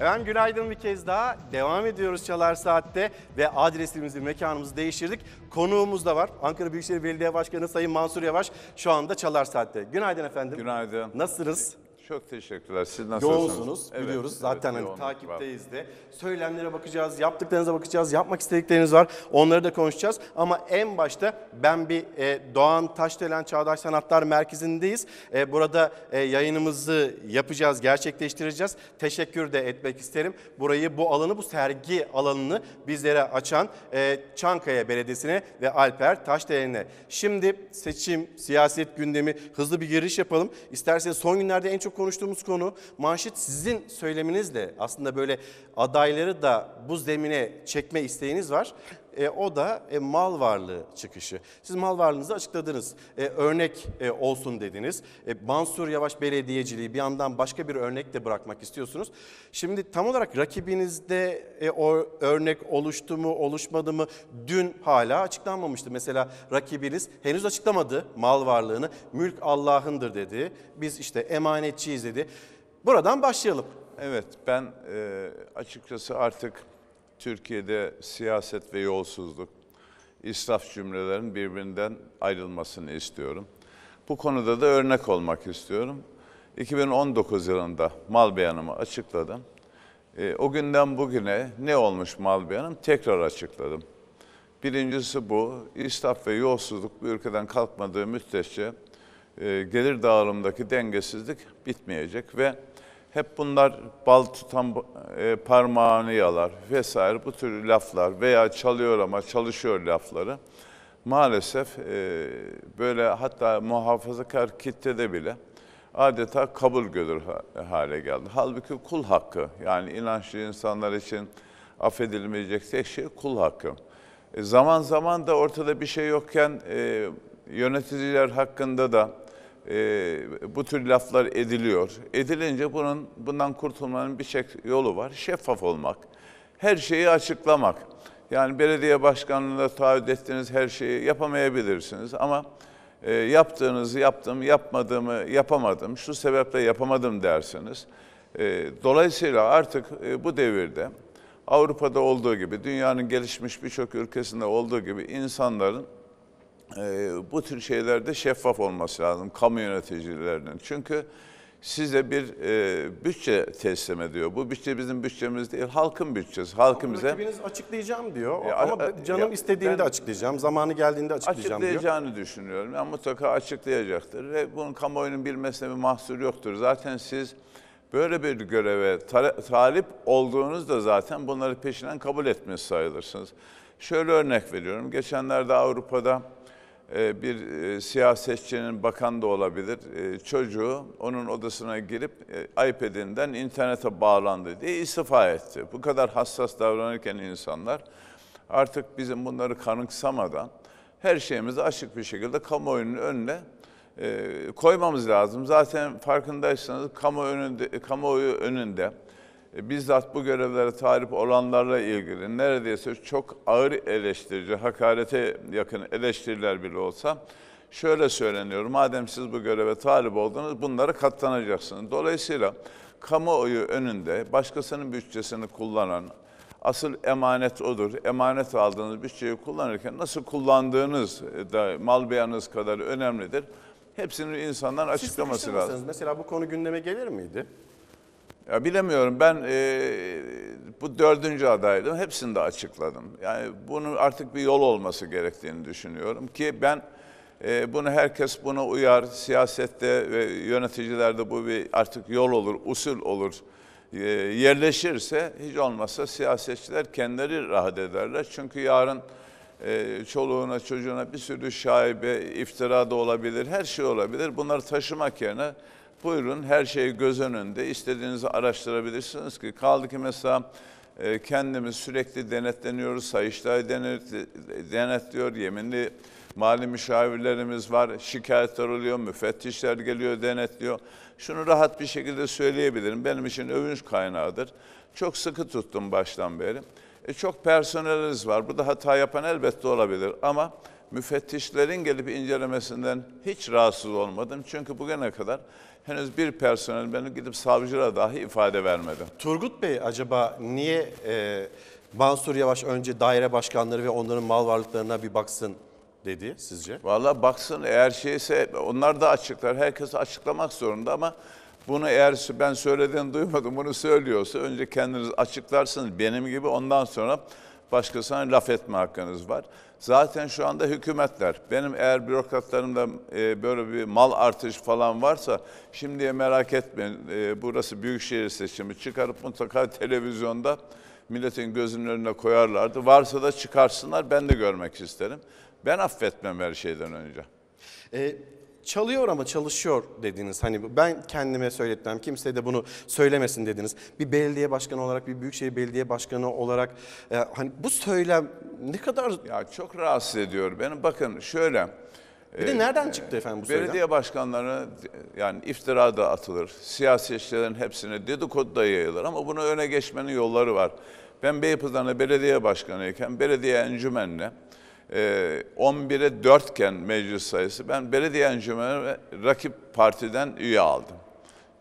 Efendim günaydın bir kez daha. Devam ediyoruz Çalar Saat'te ve adresimizi, mekanımızı değiştirdik. Konuğumuz da var. Ankara Büyükşehir Belediye Başkanı Sayın Mansur Yavaş şu anda Çalar Saat'te. Günaydın efendim. Günaydın. Nasılsınız? Çok teşekkürler. Siz nasılsınız? Yoğunsunuz evet, biliyoruz. Evet, Zaten hani takipteyiz var. de. Söylemlere bakacağız, yaptıklarınıza bakacağız, yapmak istedikleriniz var. Onları da konuşacağız. Ama en başta ben bir e, Doğan Taşdelen Çağdaş Sanatlar Merkezi'ndeyiz. E, burada e, yayınımızı yapacağız, gerçekleştireceğiz. Teşekkür de etmek isterim. Burayı, bu alanı, bu sergi alanını bizlere açan e, Çankaya Belediyesi'ne ve Alper Taşdelen'e. Şimdi seçim, siyaset gündemi hızlı bir giriş yapalım. İsterseniz son günlerde en çok konuştuğumuz konu manşet sizin söyleminizle aslında böyle adayları da bu zemine çekme isteğiniz var e, o da e, mal varlığı çıkışı. Siz mal varlığınızı açıkladınız. E, örnek e, olsun dediniz. E, Mansur Yavaş belediyeciliği bir yandan başka bir örnek de bırakmak istiyorsunuz. Şimdi tam olarak rakibinizde e, o örnek oluştu mu oluşmadı mı dün hala açıklanmamıştı. Mesela rakibiniz henüz açıklamadı mal varlığını. Mülk Allah'ındır dedi. Biz işte emanetçiyiz dedi. Buradan başlayalım. Evet ben e, açıkçası artık Türkiye'de siyaset ve yolsuzluk, israf cümlelerin birbirinden ayrılmasını istiyorum. Bu konuda da örnek olmak istiyorum. 2019 yılında mal beyanımı açıkladım. E, o günden bugüne ne olmuş mal beyanım tekrar açıkladım. Birincisi bu, israf ve yolsuzluk bir ülkeden kalkmadığı müddetçe e, gelir dağılımındaki dengesizlik bitmeyecek ve hep bunlar bal tutan e, parmağını yalar vesaire bu tür laflar veya çalıyor ama çalışıyor lafları. Maalesef e, böyle hatta muhafazakar kitlede bile adeta kabul görür hale geldi. Halbuki kul hakkı yani inançlı insanlar için affedilmeyecek tek şey kul hakkı. E, zaman zaman da ortada bir şey yokken e, yöneticiler hakkında da e, bu tür laflar ediliyor. Edilince bunun bundan kurtulmanın bir şey yolu var. Şeffaf olmak. Her şeyi açıklamak. Yani belediye başkanlığında taahhüt ettiğiniz her şeyi yapamayabilirsiniz ama e, yaptığınızı yaptım, yapmadığımı yapamadım, şu sebeple yapamadım dersiniz. E, dolayısıyla artık e, bu devirde Avrupa'da olduğu gibi, dünyanın gelişmiş birçok ülkesinde olduğu gibi insanların e, bu tür şeylerde şeffaf olması lazım kamu yöneticilerinin. Çünkü size bir e, bütçe teslim ediyor. Bu bütçe bizim bütçemiz değil, halkın bütçesi. halkımıza. bize... Rakibiniz açıklayacağım diyor Ya, e, ama canım ya, istediğinde ben- açıklayacağım, zamanı geldiğinde açıklayacağım diyor. açıklayacağını düşünüyorum. Yani mutlaka açıklayacaktır ve bunun kamuoyunun bilmesine bir mahsur yoktur. Zaten siz böyle bir göreve tale- talip olduğunuzda zaten bunları peşinden kabul etmiş sayılırsınız. Şöyle örnek veriyorum. Geçenlerde Avrupa'da ee, bir e, siyasetçinin bakan da olabilir ee, çocuğu onun odasına girip iPad'inden e, internete bağlandı diye istifa etti. Bu kadar hassas davranırken insanlar artık bizim bunları kanıksamadan her şeyimizi açık bir şekilde kamuoyunun önüne e, koymamız lazım. Zaten farkındaysanız kamuoyu önünde, kamuoyu önünde e, bizzat bu görevlere talip olanlarla ilgili neredeyse çok ağır eleştirici, hakarete yakın eleştiriler bile olsa şöyle söyleniyor. Madem siz bu göreve talip oldunuz bunları katlanacaksınız. Dolayısıyla kamuoyu önünde başkasının bütçesini kullanan, asıl emanet odur. Emanet aldığınız bütçeyi kullanırken nasıl kullandığınız da mal beyanınız kadar önemlidir. Hepsini insanlar açıklaması lazım. Mesela bu konu gündeme gelir miydi? Ya bilemiyorum ben e, bu dördüncü adaydım. Hepsini de açıkladım. Yani bunun artık bir yol olması gerektiğini düşünüyorum ki ben e, bunu herkes buna uyar. Siyasette ve yöneticilerde bu bir artık yol olur, usul olur e, yerleşirse hiç olmazsa siyasetçiler kendileri rahat ederler. Çünkü yarın e, çoluğuna çocuğuna bir sürü şaibe, iftira da olabilir, her şey olabilir. Bunları taşımak yerine Buyurun her şey göz önünde istediğinizi araştırabilirsiniz ki kaldı ki mesela e, kendimiz sürekli denetleniyoruz. Sayıştay denet, denetliyor, yeminli mali müşavirlerimiz var, şikayetler oluyor, müfettişler geliyor, denetliyor. Şunu rahat bir şekilde söyleyebilirim. Benim için övünç kaynağıdır. Çok sıkı tuttum baştan beri. E, çok personeliniz var. Burada hata yapan elbette olabilir ama müfettişlerin gelip incelemesinden hiç rahatsız olmadım. Çünkü bugüne kadar henüz bir personel beni gidip savcılara dahi ifade vermedi. Turgut Bey acaba niye e, Mansur Yavaş önce daire başkanları ve onların mal varlıklarına bir baksın dedi sizce? Valla baksın eğer şeyse onlar da açıklar. Herkes açıklamak zorunda ama bunu eğer ben söylediğini duymadım bunu söylüyorsa önce kendiniz açıklarsınız benim gibi ondan sonra başkasına laf etme hakkınız var. Zaten şu anda hükümetler, benim eğer bürokratlarımda e, böyle bir mal artış falan varsa şimdiye merak etmeyin. E, burası büyükşehir seçimi çıkarıp mutlaka televizyonda milletin gözünün önüne koyarlardı. Varsa da çıkarsınlar ben de görmek isterim. Ben affetmem her şeyden önce. E, çalıyor ama çalışıyor dediniz. Hani ben kendime söyletmem, kimseye de bunu söylemesin dediniz. Bir belediye başkanı olarak, bir büyükşehir belediye başkanı olarak e, hani bu söylem ne kadar... Ya çok rahatsız ediyor. beni. bakın şöyle... Bir de e, nereden çıktı efendim bu söylem? Belediye başkanlarına yani iftira da atılır. Siyasetçilerin hepsine dedikodu da yayılır ama bunu öne geçmenin yolları var. Ben Beypazarı'na belediye başkanıyken belediye encümenle 11'e 4 iken meclis sayısı ben belediye encümenine rakip partiden üye aldım.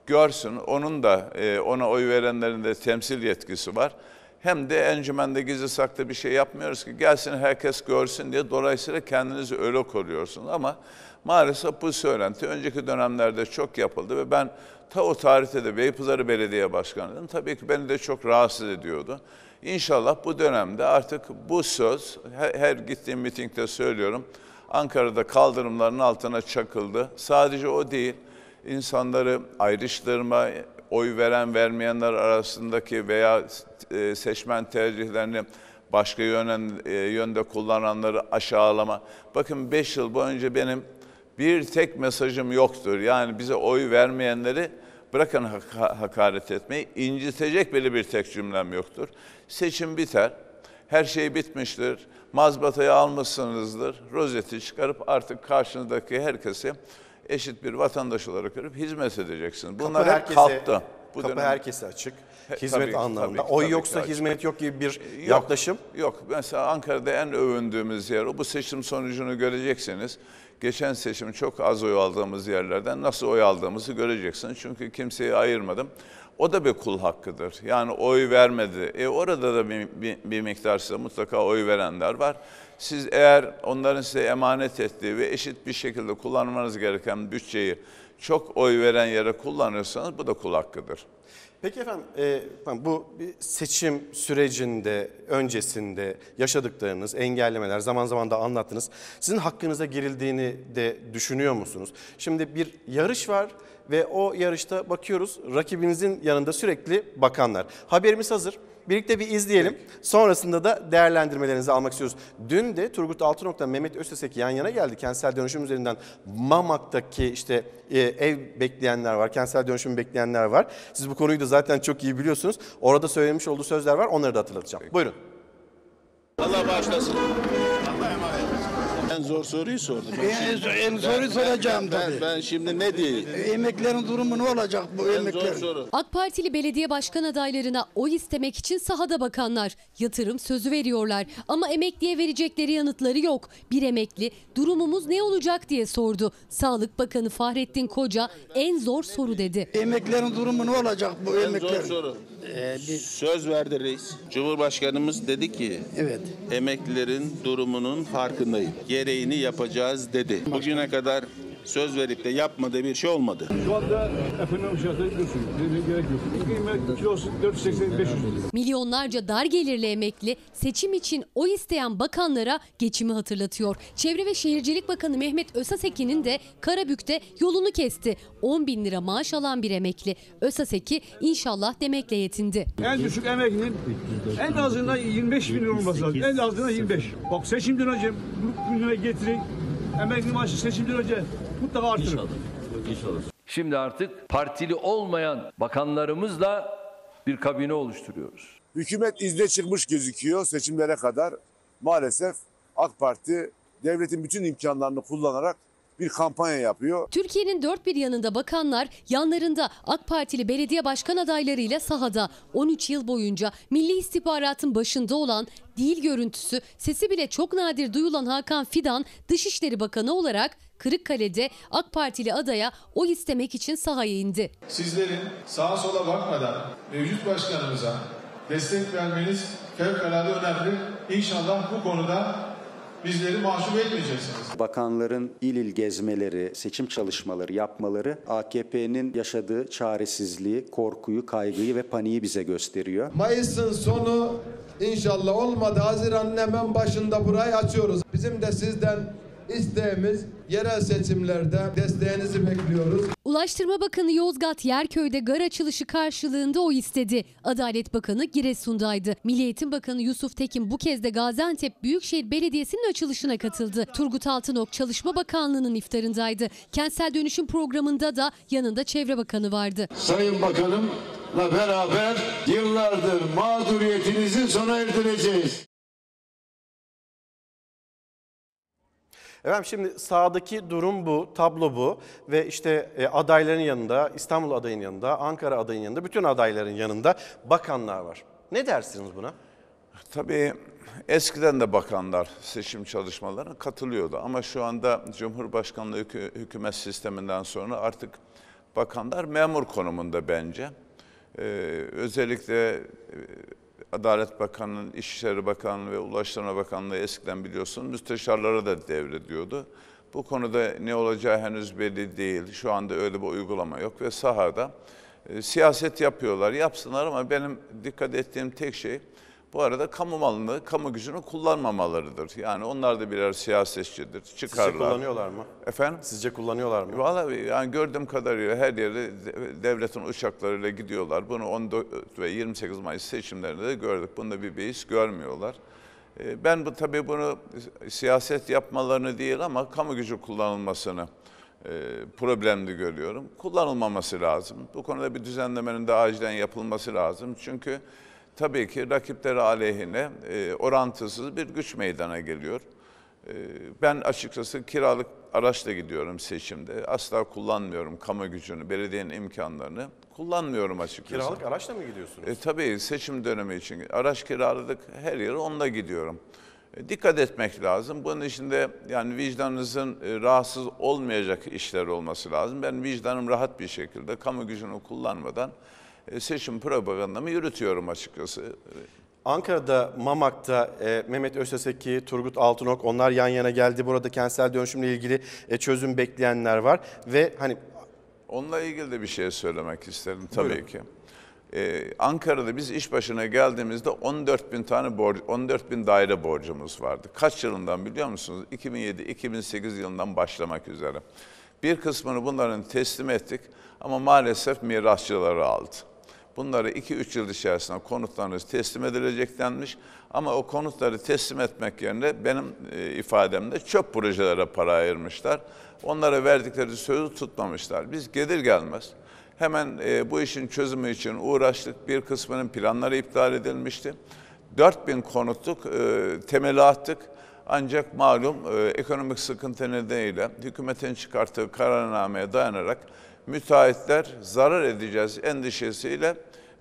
Görsün onun da e, ona oy verenlerin de temsil yetkisi var. Hem de encümende gizli saklı bir şey yapmıyoruz ki gelsin herkes görsün diye dolayısıyla kendinizi öyle koruyorsunuz ama maalesef bu söylenti önceki dönemlerde çok yapıldı ve ben ta o tarihte de Beypazarı Belediye Başkanı'ydım. Tabii ki beni de çok rahatsız ediyordu. İnşallah bu dönemde artık bu söz, her, gittiğim mitingde söylüyorum, Ankara'da kaldırımların altına çakıldı. Sadece o değil, İnsanları ayrıştırma, oy veren vermeyenler arasındaki veya e, seçmen tercihlerini başka yönen, e, yönde kullananları aşağılama. Bakın 5 yıl boyunca benim bir tek mesajım yoktur. Yani bize oy vermeyenleri bırakın hakaret etmeyi, incitecek bile bir tek cümlem yoktur. Seçim biter. Her şey bitmiştir. Mazbatayı almışsınızdır. Rozeti çıkarıp artık karşınızdaki herkesi eşit bir vatandaş olarak görüp hizmet edeceksiniz. Bunlar kapı hep herkese, kalktı. Bu kapı dönem... herkese açık. Hizmet tabii anlamında. Tabii Oy tabii yoksa ki hizmet yok gibi bir yaklaşım. Yok. Mesela Ankara'da en övündüğümüz yer o. Bu seçim sonucunu göreceksiniz geçen seçim çok az oy aldığımız yerlerden nasıl oy aldığımızı göreceksiniz. Çünkü kimseyi ayırmadım. O da bir kul hakkıdır. Yani oy vermedi. E orada da bir, bir, bir miktar size mutlaka oy verenler var. Siz eğer onların size emanet ettiği ve eşit bir şekilde kullanmanız gereken bütçeyi çok oy veren yere kullanırsanız bu da kul hakkıdır. Peki efendim, e, bu bir seçim sürecinde, öncesinde yaşadıklarınız, engellemeler zaman zaman da anlattınız. Sizin hakkınıza girildiğini de düşünüyor musunuz? Şimdi bir yarış var ve o yarışta bakıyoruz rakibinizin yanında sürekli bakanlar. Haberimiz hazır. Birlikte bir izleyelim. Sonrasında da değerlendirmelerinizi almak istiyoruz. Dün de Turgut Altınok'la Mehmet Öztesek yan yana geldi. Kentsel dönüşüm üzerinden Mamak'taki işte e, ev bekleyenler var, kentsel dönüşümü bekleyenler var. Siz bu konuyu da zaten çok iyi biliyorsunuz. Orada söylemiş olduğu sözler var. Onları da hatırlatacağım. Buyurun. Allah bağışlasın en zor soruyu sordum. Ben en, şimdi, en soruyu ben, soracağım ben, tabii. Ben, ben şimdi ne diyeyim? E, emeklerin durumu ne olacak bu en emeklerin? Zor soru. AK Partili belediye başkan adaylarına oy istemek için sahada bakanlar yatırım sözü veriyorlar ama emekliye verecekleri yanıtları yok. Bir emekli durumumuz ne olacak diye sordu. Sağlık Bakanı Fahrettin Koca en zor soru dedi. Emeklerin durumu ne olacak bu en Zor soru. Ee, bir... Söz verdi reis. Cumhurbaşkanımız dedi ki evet. emeklilerin durumunun farkındayım. Gereğini yapacağız dedi. Bugüne kadar söz verip de yapmadığı bir şey olmadı. Şu anda efendim şartları biliyorsunuz. Gerek yok. Kıymet kilosu 480 500 Milyonlarca dar gelirli emekli seçim için o isteyen bakanlara geçimi hatırlatıyor. Çevre ve Şehircilik Bakanı Mehmet Ösaseki'nin de Karabük'te yolunu kesti. 10 bin lira maaş alan bir emekli. Ösaseki inşallah demekle yetin yetindi. En düşük emeklinin en azından 25 bin lira olması lazım. En azından 25. Bak seçimden önce bu gündeme getirin. Emekli maaşı seçimden önce mutlaka artırın. İnşallah. İnşallah. Şimdi artık partili olmayan bakanlarımızla bir kabine oluşturuyoruz. Hükümet izne çıkmış gözüküyor seçimlere kadar. Maalesef AK Parti devletin bütün imkanlarını kullanarak bir kampanya yapıyor. Türkiye'nin dört bir yanında bakanlar yanlarında AK Partili belediye başkan adaylarıyla sahada 13 yıl boyunca Milli istihbaratın başında olan değil görüntüsü sesi bile çok nadir duyulan Hakan Fidan Dışişleri Bakanı olarak Kırıkkale'de AK Partili adaya o istemek için sahaya indi. Sizlerin sağa sola bakmadan mevcut başkanımıza destek vermeniz fevkalade önemli. İnşallah bu konuda bizleri mahcup etmeyeceksiniz. Bakanların il il gezmeleri, seçim çalışmaları yapmaları AKP'nin yaşadığı çaresizliği, korkuyu, kaygıyı ve paniği bize gösteriyor. Mayıs'ın sonu inşallah olmadı. Haziran'ın hemen başında burayı açıyoruz. Bizim de sizden İsteğimiz yerel seçimlerde desteğinizi bekliyoruz. Ulaştırma Bakanı Yozgat Yerköy'de gar açılışı karşılığında o istedi. Adalet Bakanı Giresun'daydı. Milli Eğitim Bakanı Yusuf Tekin bu kez de Gaziantep Büyükşehir Belediyesi'nin açılışına katıldı. Turgut Altınok Çalışma Bakanlığı'nın iftarındaydı. Kentsel dönüşüm programında da yanında Çevre Bakanı vardı. Sayın Bakanımla beraber yıllardır mağduriyetinizin sona erdireceğiz. Efendim şimdi sağdaki durum bu, tablo bu ve işte e, adayların yanında, İstanbul adayın yanında, Ankara adayın yanında, bütün adayların yanında bakanlar var. Ne dersiniz buna? Tabii eskiden de bakanlar seçim çalışmalarına katılıyordu ama şu anda Cumhurbaşkanlığı hükü hükümet sisteminden sonra artık bakanlar memur konumunda bence. Ee, özellikle e, Adalet Bakanı'nın, İşleri Bakanlığı ve Ulaştırma Bakanlığı eskiden biliyorsun müsteşarlara da devrediyordu. Bu konuda ne olacağı henüz belli değil. Şu anda öyle bir uygulama yok ve sahada e, siyaset yapıyorlar. Yapsınlar ama benim dikkat ettiğim tek şey bu arada kamu malını, kamu gücünü kullanmamalarıdır. Yani onlar da birer siyasetçidir. Çıkarlar. Sizce kullanıyorlar mı? Efendim? Sizce kullanıyorlar mı? Valla yani gördüğüm kadarıyla her yere devletin uçaklarıyla gidiyorlar. Bunu 14 ve 28 Mayıs seçimlerinde de gördük. Bunda bir beis görmüyorlar. Ee, ben bu tabii bunu siyaset yapmalarını değil ama kamu gücü kullanılmasını e, problemli görüyorum. Kullanılmaması lazım. Bu konuda bir düzenlemenin de acilen yapılması lazım. Çünkü tabii ki rakipleri aleyhine e, orantısız bir güç meydana geliyor. E, ben açıkçası kiralık araçla gidiyorum seçimde. Asla kullanmıyorum kamu gücünü, belediyenin imkanlarını. Kullanmıyorum açıkçası. Kiralık araçla mı gidiyorsunuz? E, tabii seçim dönemi için. Araç kiraladık, her yere onunla gidiyorum. E, dikkat etmek lazım. Bunun içinde yani vicdanınızın e, rahatsız olmayacak işler olması lazım. Ben vicdanım rahat bir şekilde kamu gücünü kullanmadan e, seçim propagandamı yürütüyorum açıkçası. Ankara'da Mamak'ta e, Mehmet Özteseki, Turgut Altınok onlar yan yana geldi. Burada kentsel dönüşümle ilgili e, çözüm bekleyenler var ve hani Onunla ilgili de bir şey söylemek isterim tabii Buyurun. ki. Ee, Ankara'da biz iş başına geldiğimizde 14 bin tane borcu, 14 bin daire borcumuz vardı. Kaç yılından biliyor musunuz? 2007-2008 yılından başlamak üzere. Bir kısmını bunların teslim ettik ama maalesef mirasçıları aldı. Bunları 2-3 yıl içerisinde konutlarınız teslim edilecek denmiş. Ama o konutları teslim etmek yerine benim e, ifademde çöp projelere para ayırmışlar. Onlara verdikleri sözü tutmamışlar. Biz gelir gelmez hemen e, bu işin çözümü için uğraştık. Bir kısmının planları iptal edilmişti. 4000 konutluk e, temeli attık. Ancak malum ekonomik sıkıntı nedeniyle hükümetin çıkarttığı kararnameye dayanarak müteahhitler zarar edeceğiz endişesiyle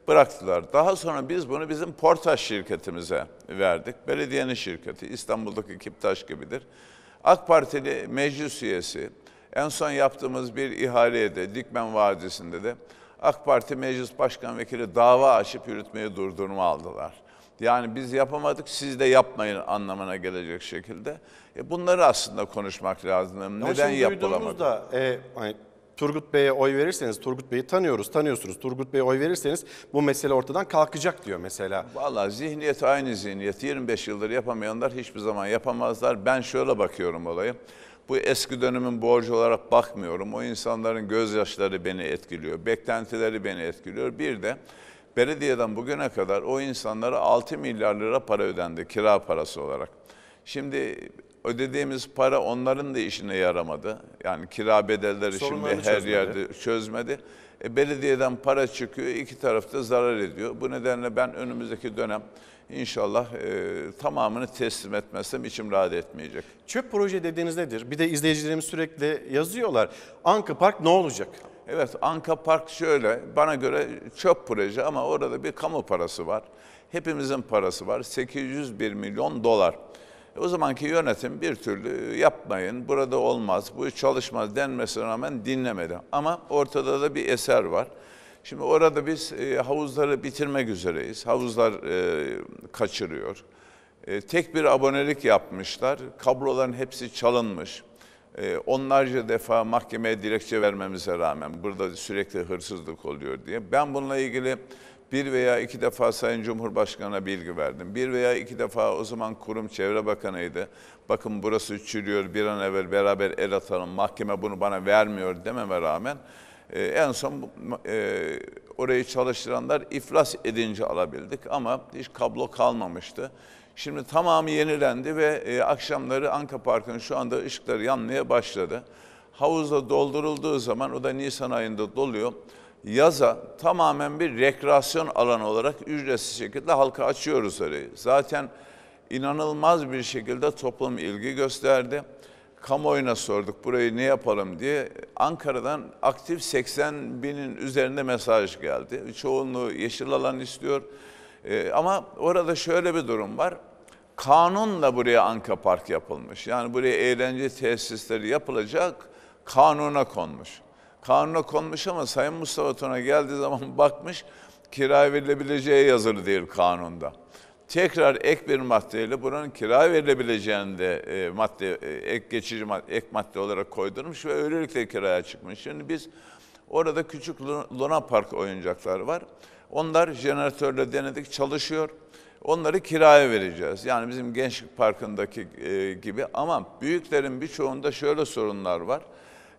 bıraktılar. Daha sonra biz bunu bizim Portaş şirketimize verdik. Belediyenin şirketi, İstanbul'daki Kiptaş gibidir. AK Partili meclis üyesi, en son yaptığımız bir ihalede, Dikmen Vadisi'nde de AK Parti Meclis Başkan Vekili dava açıp yürütmeyi durdurma aldılar. Yani biz yapamadık, siz de yapmayın anlamına gelecek şekilde. E bunları aslında konuşmak lazım. Ya Neden yapılamadı? Da, e, hani Turgut Bey'e oy verirseniz, Turgut Bey'i tanıyoruz, tanıyorsunuz. Turgut Bey'e oy verirseniz bu mesele ortadan kalkacak diyor mesela. Valla zihniyet aynı zihniyet. 25 yıldır yapamayanlar hiçbir zaman yapamazlar. Ben şöyle bakıyorum olayı Bu eski dönemin borcu olarak bakmıyorum. O insanların gözyaşları beni etkiliyor. Beklentileri beni etkiliyor. Bir de belediyeden bugüne kadar o insanlara 6 milyar lira para ödendi kira parası olarak. Şimdi ödediğimiz para onların da işine yaramadı. Yani kira bedelleri şimdi her çözmedi. yerde çözmedi. E, belediyeden para çıkıyor, iki tarafta zarar ediyor. Bu nedenle ben önümüzdeki dönem inşallah e, tamamını teslim etmezsem içim rahat etmeyecek. Çöp proje dediğiniz nedir? Bir de izleyicilerimiz sürekli yazıyorlar. Anka Park ne olacak? Evet Anka Park şöyle bana göre çöp proje ama orada bir kamu parası var. Hepimizin parası var. 801 milyon dolar. E, o zamanki yönetim bir türlü yapmayın, burada olmaz, bu çalışmaz denmesine rağmen dinlemedi. Ama ortada da bir eser var. Şimdi orada biz e, havuzları bitirmek üzereyiz. Havuzlar e, kaçırıyor. tek bir abonelik yapmışlar. Kabloların hepsi çalınmış. onlarca defa mahkemeye dilekçe vermemize rağmen burada sürekli hırsızlık oluyor diye. Ben bununla ilgili bir veya iki defa Sayın Cumhurbaşkanı'na bilgi verdim. Bir veya iki defa o zaman kurum çevre bakanıydı. Bakın burası çürüyor bir an evvel beraber el atalım mahkeme bunu bana vermiyor dememe rağmen e, en son e, orayı çalıştıranlar iflas edince alabildik ama hiç kablo kalmamıştı. Şimdi tamamı yenilendi ve e, akşamları Anka Park'ın şu anda ışıkları yanmaya başladı. Havuzda doldurulduğu zaman o da Nisan ayında doluyor yaza tamamen bir rekreasyon alanı olarak ücretsiz şekilde halka açıyoruz orayı. Zaten inanılmaz bir şekilde toplum ilgi gösterdi. Kamuoyuna sorduk burayı ne yapalım diye. Ankara'dan aktif 80 binin üzerinde mesaj geldi. Çoğunluğu yeşil alan istiyor. Ee, ama orada şöyle bir durum var. Kanunla buraya Anka Park yapılmış. Yani buraya eğlence tesisleri yapılacak kanuna konmuş kanuna konmuş ama Sayın Mustafa Tuna geldiği zaman bakmış kira verilebileceği yazılı değil kanunda. Tekrar ek bir maddeyle buranın kira verilebileceğini de e, madde, e, ek geçici madde, ek madde olarak koydurmuş ve öylelikle kiraya çıkmış. Şimdi biz orada küçük Luna Park oyuncaklar var. Onlar jeneratörle denedik çalışıyor. Onları kiraya vereceğiz. Yani bizim Gençlik Parkı'ndaki e, gibi ama büyüklerin birçoğunda şöyle sorunlar var.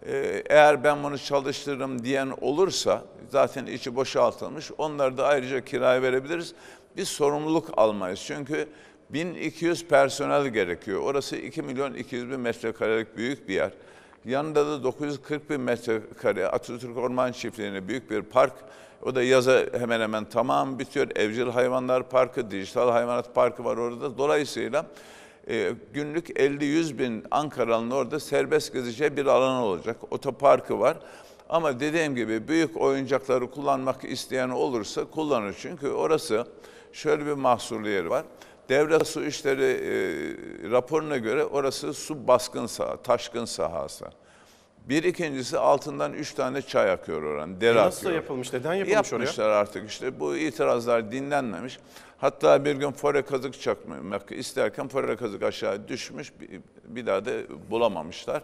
Ee, eğer ben bunu çalıştırırım diyen olursa zaten içi boşaltılmış. Onları da ayrıca kiraya verebiliriz. Biz sorumluluk almayız. Çünkü 1200 personel gerekiyor. Orası 2 milyon 200 bin metrekarelik büyük bir yer. Yanında da 940 bin metrekare Atatürk Orman Çiftliği'ne büyük bir park. O da yaza hemen hemen tamam bitiyor. Evcil Hayvanlar Parkı, Dijital Hayvanat Parkı var orada. Dolayısıyla e, günlük 50-100 bin Ankara'nın orada serbest gezeceği bir alan olacak. Otoparkı var. Ama dediğim gibi büyük oyuncakları kullanmak isteyen olursa kullanır. Çünkü orası şöyle bir mahsurlu yeri var. Devlet Su İşleri e, raporuna göre orası su baskın saha, taşkın sahası. Bir ikincisi altından üç tane çay akıyor oran, dere e nasıl akıyor. Nasıl yapılmış, neden yapılmış Yapmışlar oraya? Yapmışlar artık işte bu itirazlar dinlenmemiş. Hatta bir gün fare kazık çakmak isterken fare kazık aşağı düşmüş, bir daha da bulamamışlar.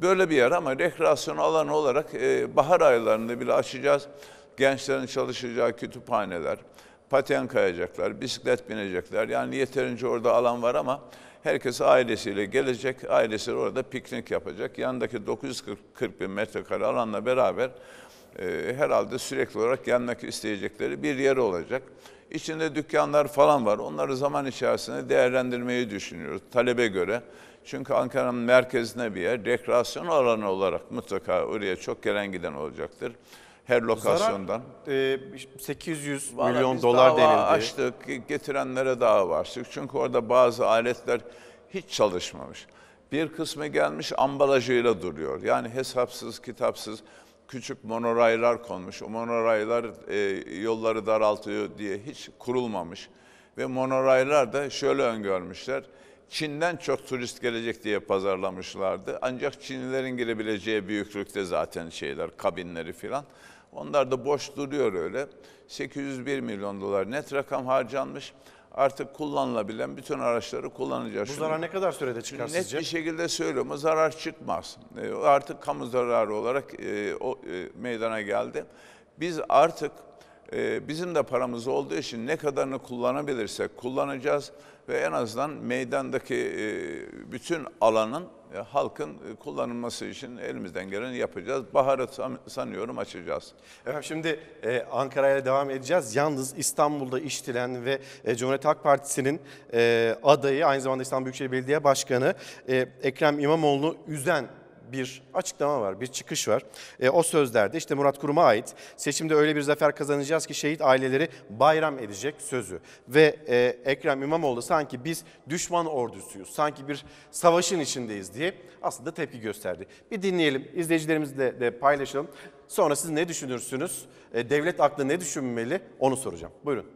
Böyle bir yer ama rekreasyon alanı olarak e, bahar aylarında bile açacağız. Gençlerin çalışacağı kütüphaneler, paten kayacaklar, bisiklet binecekler. Yani yeterince orada alan var ama herkes ailesiyle gelecek, ailesi orada piknik yapacak. Yanındaki 940 bin metrekare alanla beraber e, herhalde sürekli olarak gelmek isteyecekleri bir yer olacak. İçinde dükkanlar falan var. Onları zaman içerisinde değerlendirmeyi düşünüyoruz talebe göre. Çünkü Ankara'nın merkezine bir yer, rekreasyon alanı olarak mutlaka oraya çok gelen giden olacaktır. Her lokasyondan. Zarar, e, 800 Vallahi milyon dolar denildi. açtık, getirenlere daha açtık. Çünkü orada bazı aletler hiç çalışmamış. Bir kısmı gelmiş ambalajıyla duruyor. Yani hesapsız, kitapsız küçük monoraylar konmuş. O monoraylar e, yolları daraltıyor diye hiç kurulmamış. Ve monoraylar da şöyle öngörmüşler. Çin'den çok turist gelecek diye pazarlamışlardı. Ancak Çinlilerin girebileceği büyüklükte zaten şeyler, kabinleri filan. Onlar da boş duruyor öyle. 801 milyon dolar net rakam harcanmış artık kullanılabilen bütün araçları kullanacağız. Bu zarar ne kadar sürede çıkar Net sizce? bir şekilde söylüyorum. Zarar çıkmaz. E, artık kamu zararı olarak e, o e, meydana geldi. Biz artık bizim de paramız olduğu için ne kadarını kullanabilirsek kullanacağız ve en azından meydandaki bütün alanın e, halkın e, kullanılması için elimizden geleni yapacağız. Baharı sanıyorum açacağız. Efendim şimdi e, Ankara'ya devam edeceğiz. Yalnız İstanbul'da iştilen ve Cumhuriyet Halk Partisi'nin adayı aynı zamanda İstanbul Büyükşehir Belediye Başkanı Ekrem İmamoğlu üzen bir açıklama var, bir çıkış var. E, o sözlerde işte Murat Kurum'a ait seçimde öyle bir zafer kazanacağız ki şehit aileleri bayram edecek sözü. Ve e, Ekrem İmamoğlu sanki biz düşman ordusuyuz, sanki bir savaşın içindeyiz diye aslında tepki gösterdi. Bir dinleyelim, izleyicilerimizle de paylaşalım. Sonra siz ne düşünürsünüz, e, devlet aklı ne düşünmeli onu soracağım. Buyurun.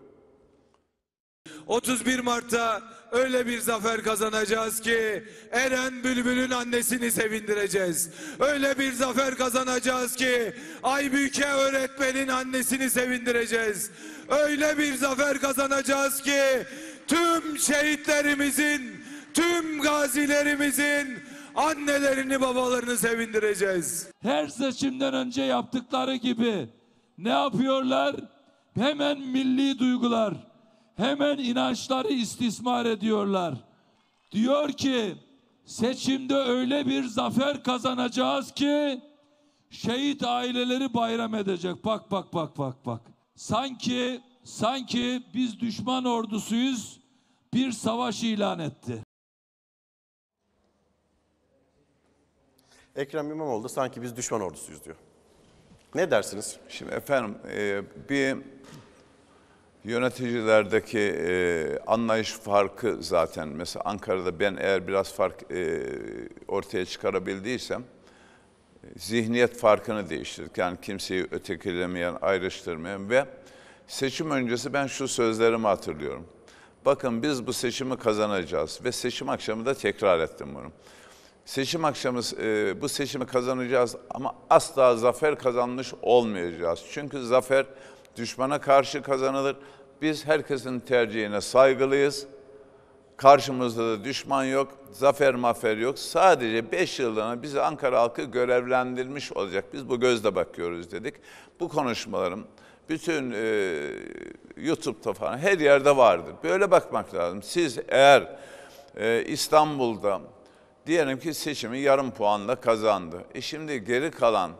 31 Mart'ta öyle bir zafer kazanacağız ki Eren Bülbül'ün annesini sevindireceğiz. Öyle bir zafer kazanacağız ki Aybüke öğretmenin annesini sevindireceğiz. Öyle bir zafer kazanacağız ki tüm şehitlerimizin, tüm gazilerimizin annelerini babalarını sevindireceğiz. Her seçimden önce yaptıkları gibi ne yapıyorlar? Hemen milli duygular hemen inançları istismar ediyorlar. Diyor ki seçimde öyle bir zafer kazanacağız ki şehit aileleri bayram edecek. Bak bak bak bak bak. Sanki sanki biz düşman ordusuyuz bir savaş ilan etti. Ekrem İmamoğlu da sanki biz düşman ordusuyuz diyor. Ne dersiniz? Şimdi efendim e, bir Yöneticilerdeki e, anlayış farkı zaten mesela Ankara'da ben eğer biraz fark e, ortaya çıkarabildiysem zihniyet farkını değiştirdik. Yani kimseyi ötekilemeyen, ayrıştırmayan ve seçim öncesi ben şu sözlerimi hatırlıyorum. Bakın biz bu seçimi kazanacağız ve seçim akşamı da tekrar ettim bunu. Seçim akşamı e, bu seçimi kazanacağız ama asla zafer kazanmış olmayacağız. Çünkü zafer düşmana karşı kazanılır. Biz herkesin tercihine saygılıyız. Karşımızda da düşman yok, zafer mafer yok. Sadece beş yıldan, bizi Ankara halkı görevlendirmiş olacak. Biz bu gözle bakıyoruz dedik. Bu konuşmalarım bütün e, YouTube'da falan her yerde vardır. Böyle bakmak lazım. Siz eğer e, İstanbul'da diyelim ki seçimi yarım puanla kazandı. E şimdi geri kalan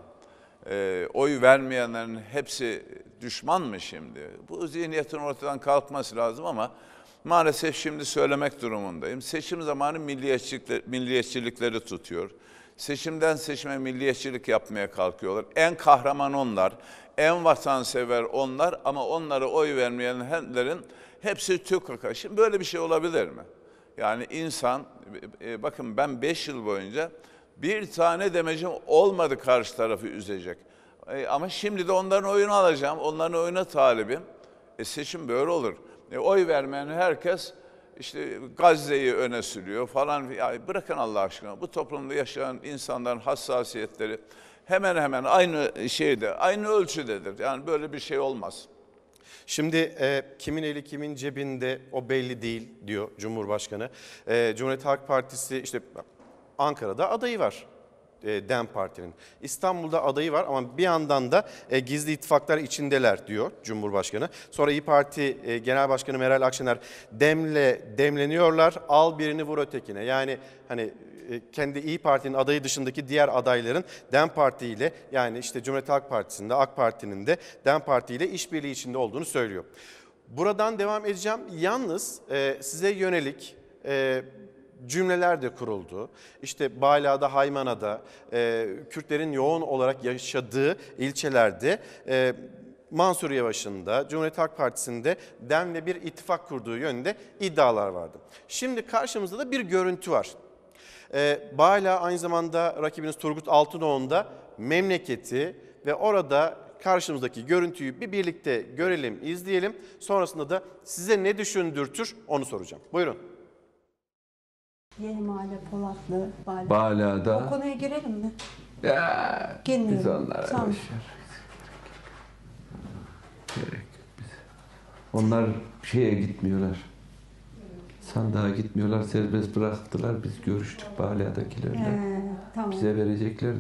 e, oy vermeyenlerin hepsi düşman mı şimdi? Bu zihniyetin ortadan kalkması lazım ama maalesef şimdi söylemek durumundayım. Seçim zamanı milliyetçilikleri, milliyetçilikleri tutuyor. Seçimden seçime milliyetçilik yapmaya kalkıyorlar. En kahraman onlar, en vatansever onlar ama onlara oy vermeyenlerin hepsi Türk halkı. Şimdi böyle bir şey olabilir mi? Yani insan, e, e, bakın ben 5 yıl boyunca bir tane demecim olmadı karşı tarafı üzecek. E, ama şimdi de onların oyunu alacağım. Onların oyuna talibim. E, seçim böyle olur. E, oy vermeyen herkes işte Gazze'yi öne sürüyor falan. Yani bırakın Allah aşkına. Bu toplumda yaşayan insanların hassasiyetleri hemen hemen aynı şeyde, aynı ölçüdedir. Yani böyle bir şey olmaz. Şimdi e, kimin eli kimin cebinde o belli değil diyor Cumhurbaşkanı. E, Cumhuriyet Halk Partisi işte Ankara'da adayı var. E, DEM Parti'nin. İstanbul'da adayı var ama bir yandan da e, gizli ittifaklar içindeler diyor Cumhurbaşkanı. Sonra İyi Parti e, Genel Başkanı Meral Akşener demle demleniyorlar. Al birini vur ötekine. Yani hani kendi İyi Parti'nin adayı dışındaki diğer adayların DEM Parti ile yani işte Cumhuriyet Halk Partisi'nde AK Parti'nin de DEM Parti ile işbirliği içinde olduğunu söylüyor. Buradan devam edeceğim. Yalnız size yönelik cümleler de kuruldu. İşte Bala'da, Haymana'da e, Kürtlerin yoğun olarak yaşadığı ilçelerde e, Mansur Yavaş'ın da Cumhuriyet Halk Partisi'nde demle bir ittifak kurduğu yönünde iddialar vardı. Şimdi karşımızda da bir görüntü var. E, Bala aynı zamanda rakibiniz Turgut Altınoğlu'nun da memleketi ve orada karşımızdaki görüntüyü bir birlikte görelim, izleyelim. Sonrasında da size ne düşündürtür onu soracağım. Buyurun. Yeni Mahalle, Polatlı, Bala. Bala'da. O konuya girelim mi? Ya, Girmeyelim. Biz onlara Sağ Gerek yok bize. Onlar şeye gitmiyorlar. Sandığa gitmiyorlar, serbest bıraktılar. Biz görüştük Bala'dakilerle. Ee, tamam. Bize verecekler.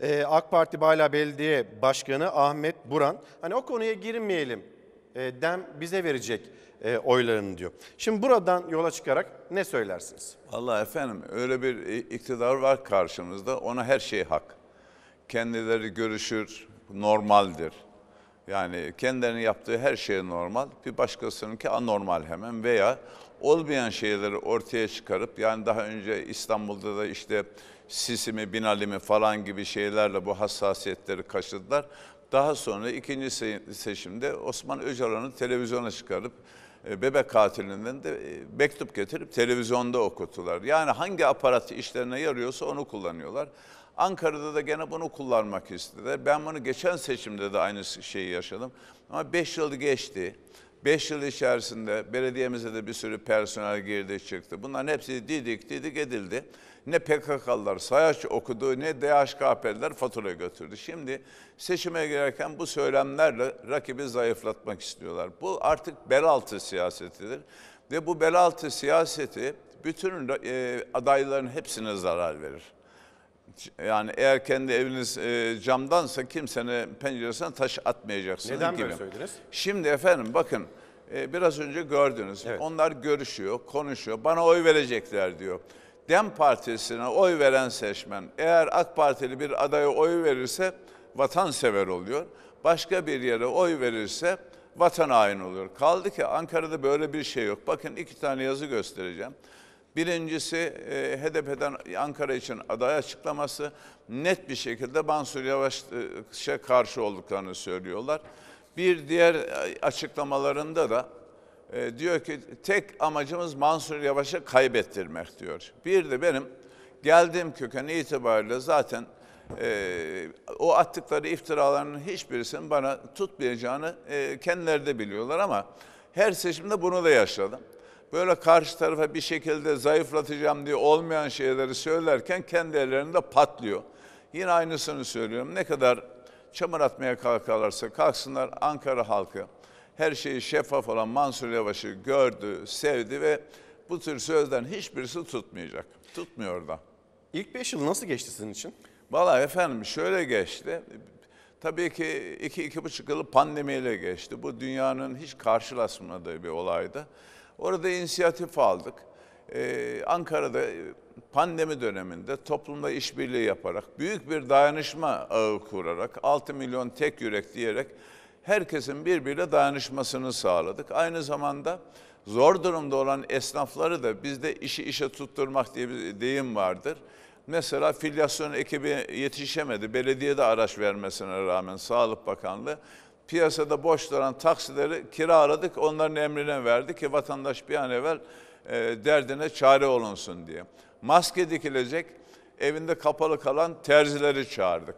Ee, AK Parti Bala Belediye Başkanı Ahmet Buran, hani o konuya girmeyelim e, dem bize verecek e, oylarını diyor. Şimdi buradan yola çıkarak ne söylersiniz? Allah efendim öyle bir iktidar var karşımızda ona her şey hak. Kendileri görüşür, normaldir. Yani kendilerinin yaptığı her şey normal, bir başkasınınki anormal hemen veya olmayan şeyleri ortaya çıkarıp yani daha önce İstanbul'da da işte Sisi mi, Binali mi falan gibi şeylerle bu hassasiyetleri kaşıdılar. Daha sonra ikinci seçimde Osman Öcalan'ı televizyona çıkarıp e, bebek katilinden de e, mektup getirip televizyonda okuttular. Yani hangi aparat işlerine yarıyorsa onu kullanıyorlar. Ankara'da da gene bunu kullanmak istediler. Ben bunu geçen seçimde de aynı şeyi yaşadım. Ama 5 yıl geçti. 5 yıl içerisinde belediyemize de bir sürü personel girdi çıktı. Bunların hepsi didik didik edildi ne PKK'lılar sayaç okudu ne DHKP'liler fatura götürdü. Şimdi seçime girerken bu söylemlerle rakibi zayıflatmak istiyorlar. Bu artık bel altı siyasetidir ve bu bel altı siyaseti bütün e, adayların hepsine zarar verir. Yani eğer kendi eviniz e, camdansa kimsenin penceresine taş atmayacaksınız Neden gibi. böyle söylediniz? Şimdi efendim bakın e, biraz önce gördünüz. Evet. Onlar görüşüyor, konuşuyor. Bana oy verecekler diyor. Dem Partisi'ne oy veren seçmen eğer AK Partili bir adaya oy verirse vatansever oluyor. Başka bir yere oy verirse vatan haini oluyor. Kaldı ki Ankara'da böyle bir şey yok. Bakın iki tane yazı göstereceğim. Birincisi e, HDP'den Ankara için aday açıklaması net bir şekilde Mansur Yavaş'a karşı olduklarını söylüyorlar. Bir diğer e, açıklamalarında da e, diyor ki tek amacımız Mansur Yavaş'ı kaybettirmek diyor. Bir de benim geldiğim köken itibariyle zaten e, o attıkları iftiraların hiçbirisinin bana tutmayacağını e, kendileri de biliyorlar ama her seçimde bunu da yaşadım. Böyle karşı tarafa bir şekilde zayıflatacağım diye olmayan şeyleri söylerken kendi ellerinde patlıyor. Yine aynısını söylüyorum. Ne kadar çamur atmaya kalkarlarsa kalksınlar Ankara halkı her şeyi şeffaf olan Mansur Yavaş'ı gördü, sevdi ve bu tür sözden hiçbirisi tutmayacak. Tutmuyor da. İlk 5 yıl nasıl geçti sizin için? Valla efendim şöyle geçti. Tabii ki 2-2,5 iki, iki buçuk yılı pandemiyle geçti. Bu dünyanın hiç karşılaşmadığı bir olaydı. Orada inisiyatif aldık. Ee, Ankara'da pandemi döneminde toplumda işbirliği yaparak, büyük bir dayanışma ağı kurarak, 6 milyon tek yürek diyerek herkesin birbiriyle dayanışmasını sağladık. Aynı zamanda zor durumda olan esnafları da bizde işi işe tutturmak diye bir deyim vardır. Mesela filyasyon ekibi yetişemedi. Belediye de araç vermesine rağmen Sağlık Bakanlığı piyasada boş duran taksileri kira kiraladık. Onların emrine verdi ki vatandaş bir an evvel e, derdine çare olunsun diye. Maske dikilecek evinde kapalı kalan terzileri çağırdık.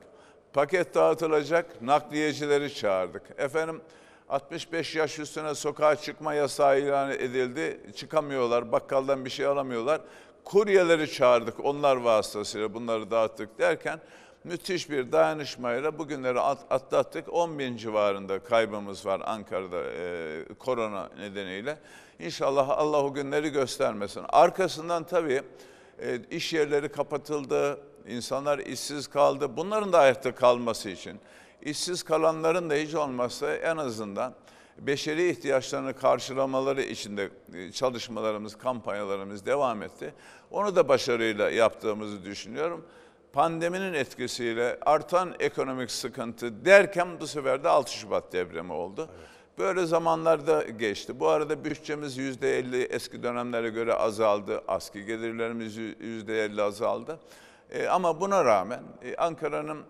Paket dağıtılacak, nakliyecileri çağırdık. Efendim 65 yaş üstüne sokağa çıkma yasağı ilan edildi. Çıkamıyorlar, bakkaldan bir şey alamıyorlar. Kuryeleri çağırdık onlar vasıtasıyla bunları dağıttık derken müthiş bir dayanışmayla bugünleri atlattık. 10 bin civarında kaybımız var Ankara'da e, korona nedeniyle. İnşallah Allah o günleri göstermesin. Arkasından tabii e, iş yerleri kapatıldı, insanlar işsiz kaldı. Bunların da ayakta kalması için, işsiz kalanların da hiç olmazsa en azından beşeri ihtiyaçlarını karşılamaları için de e, çalışmalarımız, kampanyalarımız devam etti. Onu da başarıyla yaptığımızı düşünüyorum. Pandeminin etkisiyle artan ekonomik sıkıntı derken bu sefer de 6 Şubat depremi oldu. Evet. Böyle zamanlarda geçti. Bu arada bütçemiz yüzde %50 eski dönemlere göre azaldı. Aski gelirlerimiz yüzde %50 azaldı. E, ama buna rağmen e, Ankara'nın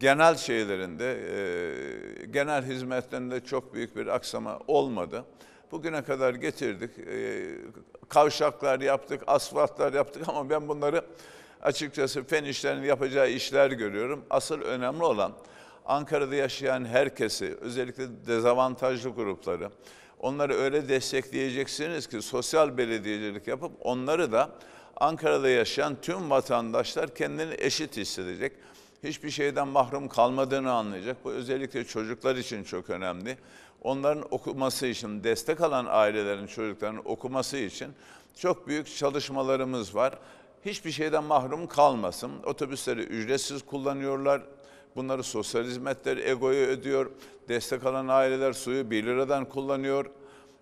genel şeylerinde, e, genel hizmetlerinde çok büyük bir aksama olmadı. Bugüne kadar getirdik, kavşaklar yaptık, asfaltlar yaptık ama ben bunları açıkçası fen işlerinin yapacağı işler görüyorum. Asıl önemli olan Ankara'da yaşayan herkesi, özellikle dezavantajlı grupları, onları öyle destekleyeceksiniz ki sosyal belediyecilik yapıp onları da Ankara'da yaşayan tüm vatandaşlar kendini eşit hissedecek. Hiçbir şeyden mahrum kalmadığını anlayacak. Bu özellikle çocuklar için çok önemli. Onların okuması için, destek alan ailelerin çocuklarının okuması için çok büyük çalışmalarımız var. Hiçbir şeyden mahrum kalmasın. Otobüsleri ücretsiz kullanıyorlar. Bunları sosyal hizmetleri egoya ödüyor. Destek alan aileler suyu 1 liradan kullanıyor.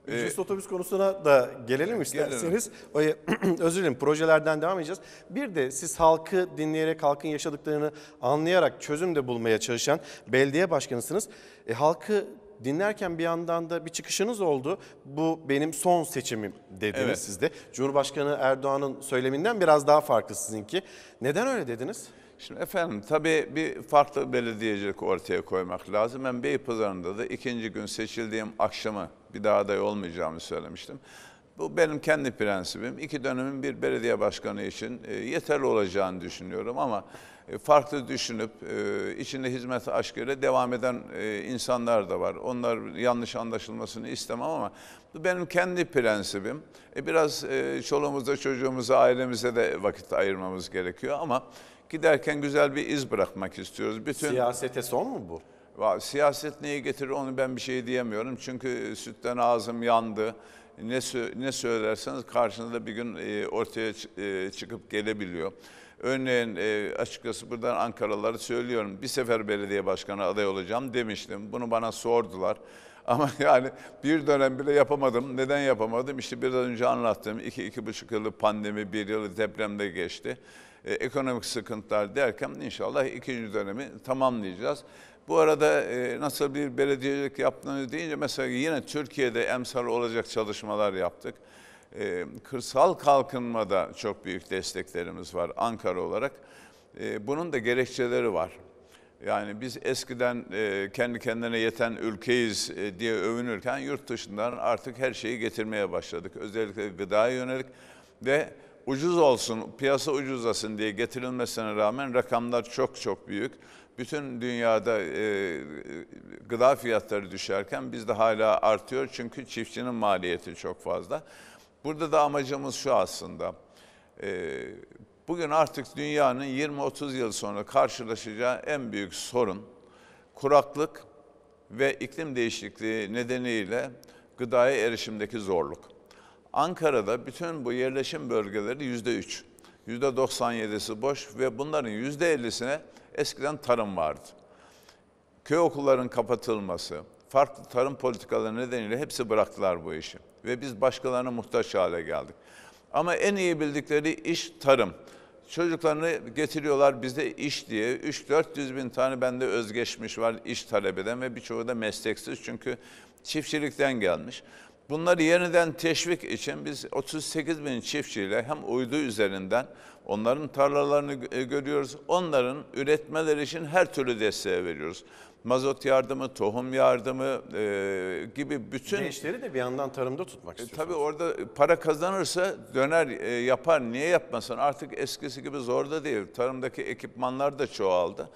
Ee, Ücretsiz otobüs konusuna da gelelim isterseniz. Gelelim. Özür dilerim projelerden devam edeceğiz. Bir de siz halkı dinleyerek halkın yaşadıklarını anlayarak çözüm de bulmaya çalışan belediye başkanısınız. E, halkı dinlerken bir yandan da bir çıkışınız oldu. Bu benim son seçimim dediniz evet. siz de. Cumhurbaşkanı Erdoğan'ın söyleminden biraz daha farklı sizinki. Neden öyle dediniz? Şimdi efendim tabii bir farklı belediyecilik ortaya koymak lazım. Ben Beypazarı'nda da ikinci gün seçildiğim akşamı bir daha aday olmayacağımı söylemiştim. Bu benim kendi prensibim. İki dönemin bir belediye başkanı için e, yeterli olacağını düşünüyorum ama e, farklı düşünüp e, içinde hizmeti aşkıyla devam eden e, insanlar da var. Onlar yanlış anlaşılmasını istemem ama bu benim kendi prensibim. biraz e, çoluğumuza, çocuğumuza, ailemize de vakit ayırmamız gerekiyor ama... Giderken güzel bir iz bırakmak istiyoruz. Bütün Siyasete son mu bu? Siyaset neyi getirir onu ben bir şey diyemiyorum. Çünkü sütten ağzım yandı. Ne, ne söylerseniz karşınızda bir gün e, ortaya e, çıkıp gelebiliyor. Örneğin e, açıkçası buradan Ankaralıları söylüyorum. Bir sefer belediye başkanı aday olacağım demiştim. Bunu bana sordular. Ama yani bir dönem bile yapamadım. Neden yapamadım? İşte biraz önce anlattım. İki, iki buçuk yıllık pandemi, bir yıl depremde geçti. E, ekonomik sıkıntılar derken inşallah ikinci dönemi tamamlayacağız. Bu arada e, nasıl bir belediyecilik yaptığını deyince mesela yine Türkiye'de emsal olacak çalışmalar yaptık. E, kırsal kalkınmada çok büyük desteklerimiz var Ankara olarak. bunun da gerekçeleri var. Yani biz eskiden kendi kendine yeten ülkeyiz diye övünürken yurt dışından artık her şeyi getirmeye başladık. Özellikle gıdaya yönelik ve ucuz olsun, piyasa ucuzlasın diye getirilmesine rağmen rakamlar çok çok büyük. Bütün dünyada e, e gıda fiyatları düşerken bizde hala artıyor çünkü çiftçinin maliyeti çok fazla. Burada da amacımız şu aslında. E, bugün artık dünyanın 20-30 yıl sonra karşılaşacağı en büyük sorun kuraklık ve iklim değişikliği nedeniyle gıdaya erişimdeki zorluk. Ankara'da bütün bu yerleşim bölgeleri yüzde üç. Yüzde 97'si boş ve bunların yüzde 50'sine eskiden tarım vardı. Köy okulların kapatılması, farklı tarım politikaları nedeniyle hepsi bıraktılar bu işi. Ve biz başkalarına muhtaç hale geldik. Ama en iyi bildikleri iş tarım. Çocuklarını getiriyorlar bize iş diye. 3-400 bin tane bende özgeçmiş var iş talebeden ve birçoğu da mesleksiz çünkü çiftçilikten gelmiş. Bunları yeniden teşvik için biz 38 bin çiftçiyle hem uydu üzerinden onların tarlalarını e, görüyoruz. Onların üretmeleri için her türlü desteği veriyoruz. Mazot yardımı, tohum yardımı e, gibi bütün... Gençleri de bir yandan tarımda tutmak e, istiyorsunuz. E, tabii orada para kazanırsa döner e, yapar. Niye yapmasın? Artık eskisi gibi zor da değil. Tarımdaki ekipmanlar da çoğaldı.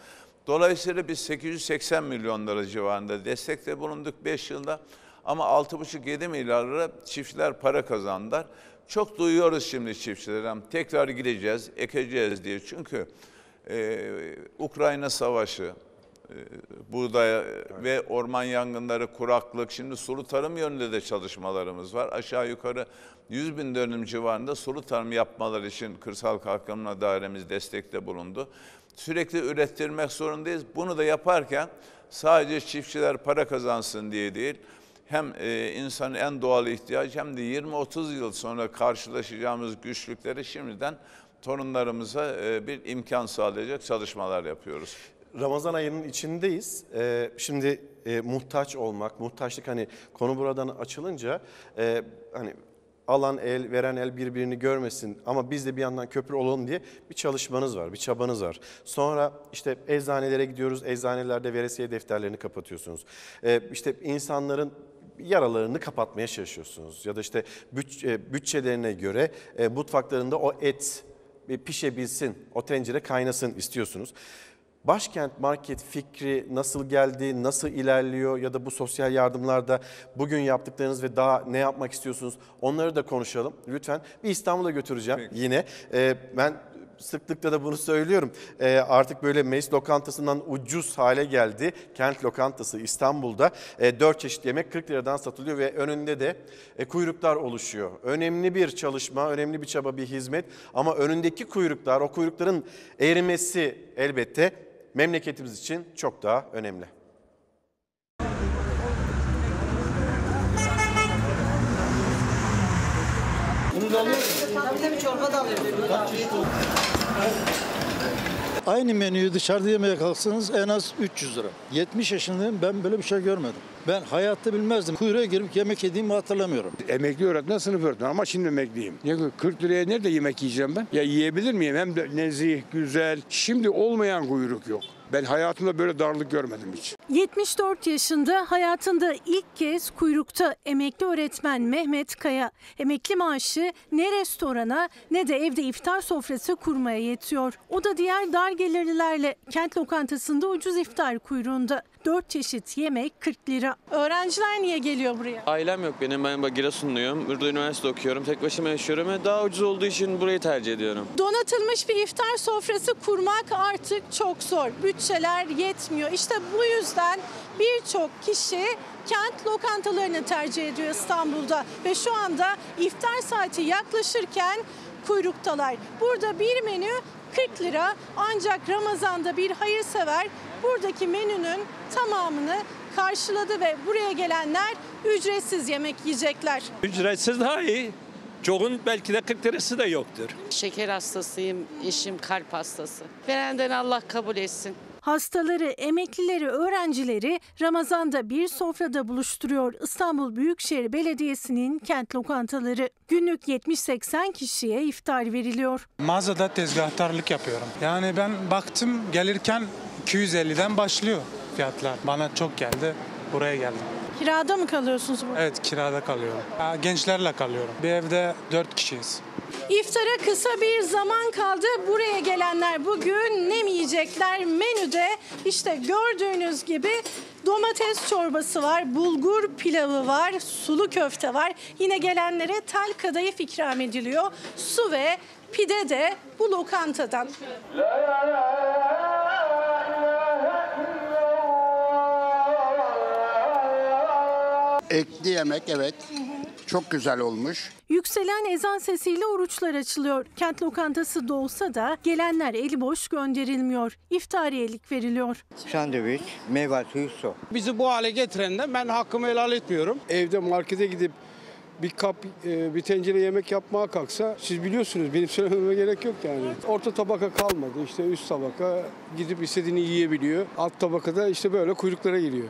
Dolayısıyla biz 880 milyon lira civarında destekte bulunduk 5 yılda. Ama 6,5-7 milyar lira çiftçiler para kazandılar. Çok duyuyoruz şimdi çiftçilerden tekrar gideceğiz, ekeceğiz diye. Çünkü e, Ukrayna Savaşı, e, buğday ve orman yangınları, kuraklık. Şimdi sulu tarım yönünde de çalışmalarımız var. Aşağı yukarı 100 bin dönüm civarında sulu tarım yapmaları için kırsal kalkınma dairemiz destekte bulundu. Sürekli ürettirmek zorundayız. Bunu da yaparken sadece çiftçiler para kazansın diye değil, hem e, insanın en doğal ihtiyacı hem de 20-30 yıl sonra karşılaşacağımız güçlükleri şimdiden torunlarımıza e, bir imkan sağlayacak çalışmalar yapıyoruz. Ramazan ayının içindeyiz. Ee, şimdi e, muhtaç olmak, muhtaçlık hani konu buradan açılınca e, hani alan el, veren el birbirini görmesin ama biz de bir yandan köprü olalım diye bir çalışmanız var, bir çabanız var. Sonra işte eczanelere gidiyoruz, eczanelerde veresiye defterlerini kapatıyorsunuz. Ee, işte insanların yaralarını kapatmaya çalışıyorsunuz. Ya da işte e, bütçelerine göre e, mutfaklarında o et e, pişebilsin, o tencere kaynasın istiyorsunuz. Başkent market fikri nasıl geldi, nasıl ilerliyor ya da bu sosyal yardımlarda bugün yaptıklarınız ve daha ne yapmak istiyorsunuz onları da konuşalım lütfen. Bir İstanbul'a götüreceğim Peki. yine. Ee, ben sıklıkla da bunu söylüyorum. E, artık böyle meclis lokantasından ucuz hale geldi. Kent lokantası İstanbul'da e, ee, 4 çeşit yemek 40 liradan satılıyor ve önünde de e, kuyruklar oluşuyor. Önemli bir çalışma, önemli bir çaba, bir hizmet ama önündeki kuyruklar, o kuyrukların erimesi elbette memleketimiz için çok daha önemli. Bunu da alıyor Tabii tabii çorba da alıyorum. Aynı menüyü dışarıda yemeye kalksanız en az 300 lira. 70 yaşındayım ben böyle bir şey görmedim. Ben hayatta bilmezdim. Kuyruğa girip yemek yediğimi hatırlamıyorum. Emekli öğretmen sınıf öğretmen ama şimdi emekliyim. Ya 40 liraya nerede yemek yiyeceğim ben? Ya yiyebilir miyim? Hem de nezih, güzel. Şimdi olmayan kuyruk yok. Ben hayatımda böyle darlık görmedim hiç. 74 yaşında hayatında ilk kez kuyrukta emekli öğretmen Mehmet Kaya. Emekli maaşı ne restorana ne de evde iftar sofrası kurmaya yetiyor. O da diğer dar gelirlilerle kent lokantasında ucuz iftar kuyruğunda. 4 çeşit yemek 40 lira. Öğrenciler niye geliyor buraya? Ailem yok benim. Ben Giresunluyum. Burada üniversite okuyorum. Tek başıma yaşıyorum ve daha ucuz olduğu için burayı tercih ediyorum. Donatılmış bir iftar sofrası kurmak artık çok zor. Bütçeler yetmiyor. İşte bu yüzden birçok kişi kent lokantalarını tercih ediyor İstanbul'da ve şu anda iftar saati yaklaşırken kuyruktalar. Burada bir menü 40 lira ancak Ramazan'da bir hayırsever buradaki menünün tamamını karşıladı ve buraya gelenler ücretsiz yemek yiyecekler. Ücretsiz daha iyi. Çoğun belki de 40 lirası da yoktur. Şeker hastasıyım, eşim kalp hastası. Verenden Allah kabul etsin. Hastaları, emeklileri, öğrencileri Ramazan'da bir sofrada buluşturuyor İstanbul Büyükşehir Belediyesi'nin kent lokantaları. Günlük 70-80 kişiye iftar veriliyor. Mağazada tezgahtarlık yapıyorum. Yani ben baktım gelirken 250'den başlıyor fiyatlar. Bana çok geldi. Buraya geldim. Kirada mı kalıyorsunuz burada? Evet kirada kalıyorum. Gençlerle kalıyorum. Bir evde dört kişiyiz. İftara kısa bir zaman kaldı. Buraya gelenler bugün ne yiyecekler? Menüde işte gördüğünüz gibi domates çorbası var, bulgur pilavı var, sulu köfte var. Yine gelenlere tel kadayıf ikram ediliyor. Su ve pide de bu lokantadan. Etli yemek evet. Çok güzel olmuş. Yükselen ezan sesiyle oruçlar açılıyor. Kent lokantası da olsa da gelenler eli boş gönderilmiyor. İftariyelik veriliyor. Sandviç, meyve suyu, su. Bizi bu hale getiren de ben hakkımı helal etmiyorum. Evde markete gidip bir kap, e, bir tencere yemek yapmaya kalksa siz biliyorsunuz benim söylememe gerek yok yani. Orta tabaka kalmadı işte üst tabaka gidip istediğini yiyebiliyor. Alt tabakada işte böyle kuyruklara giriyor.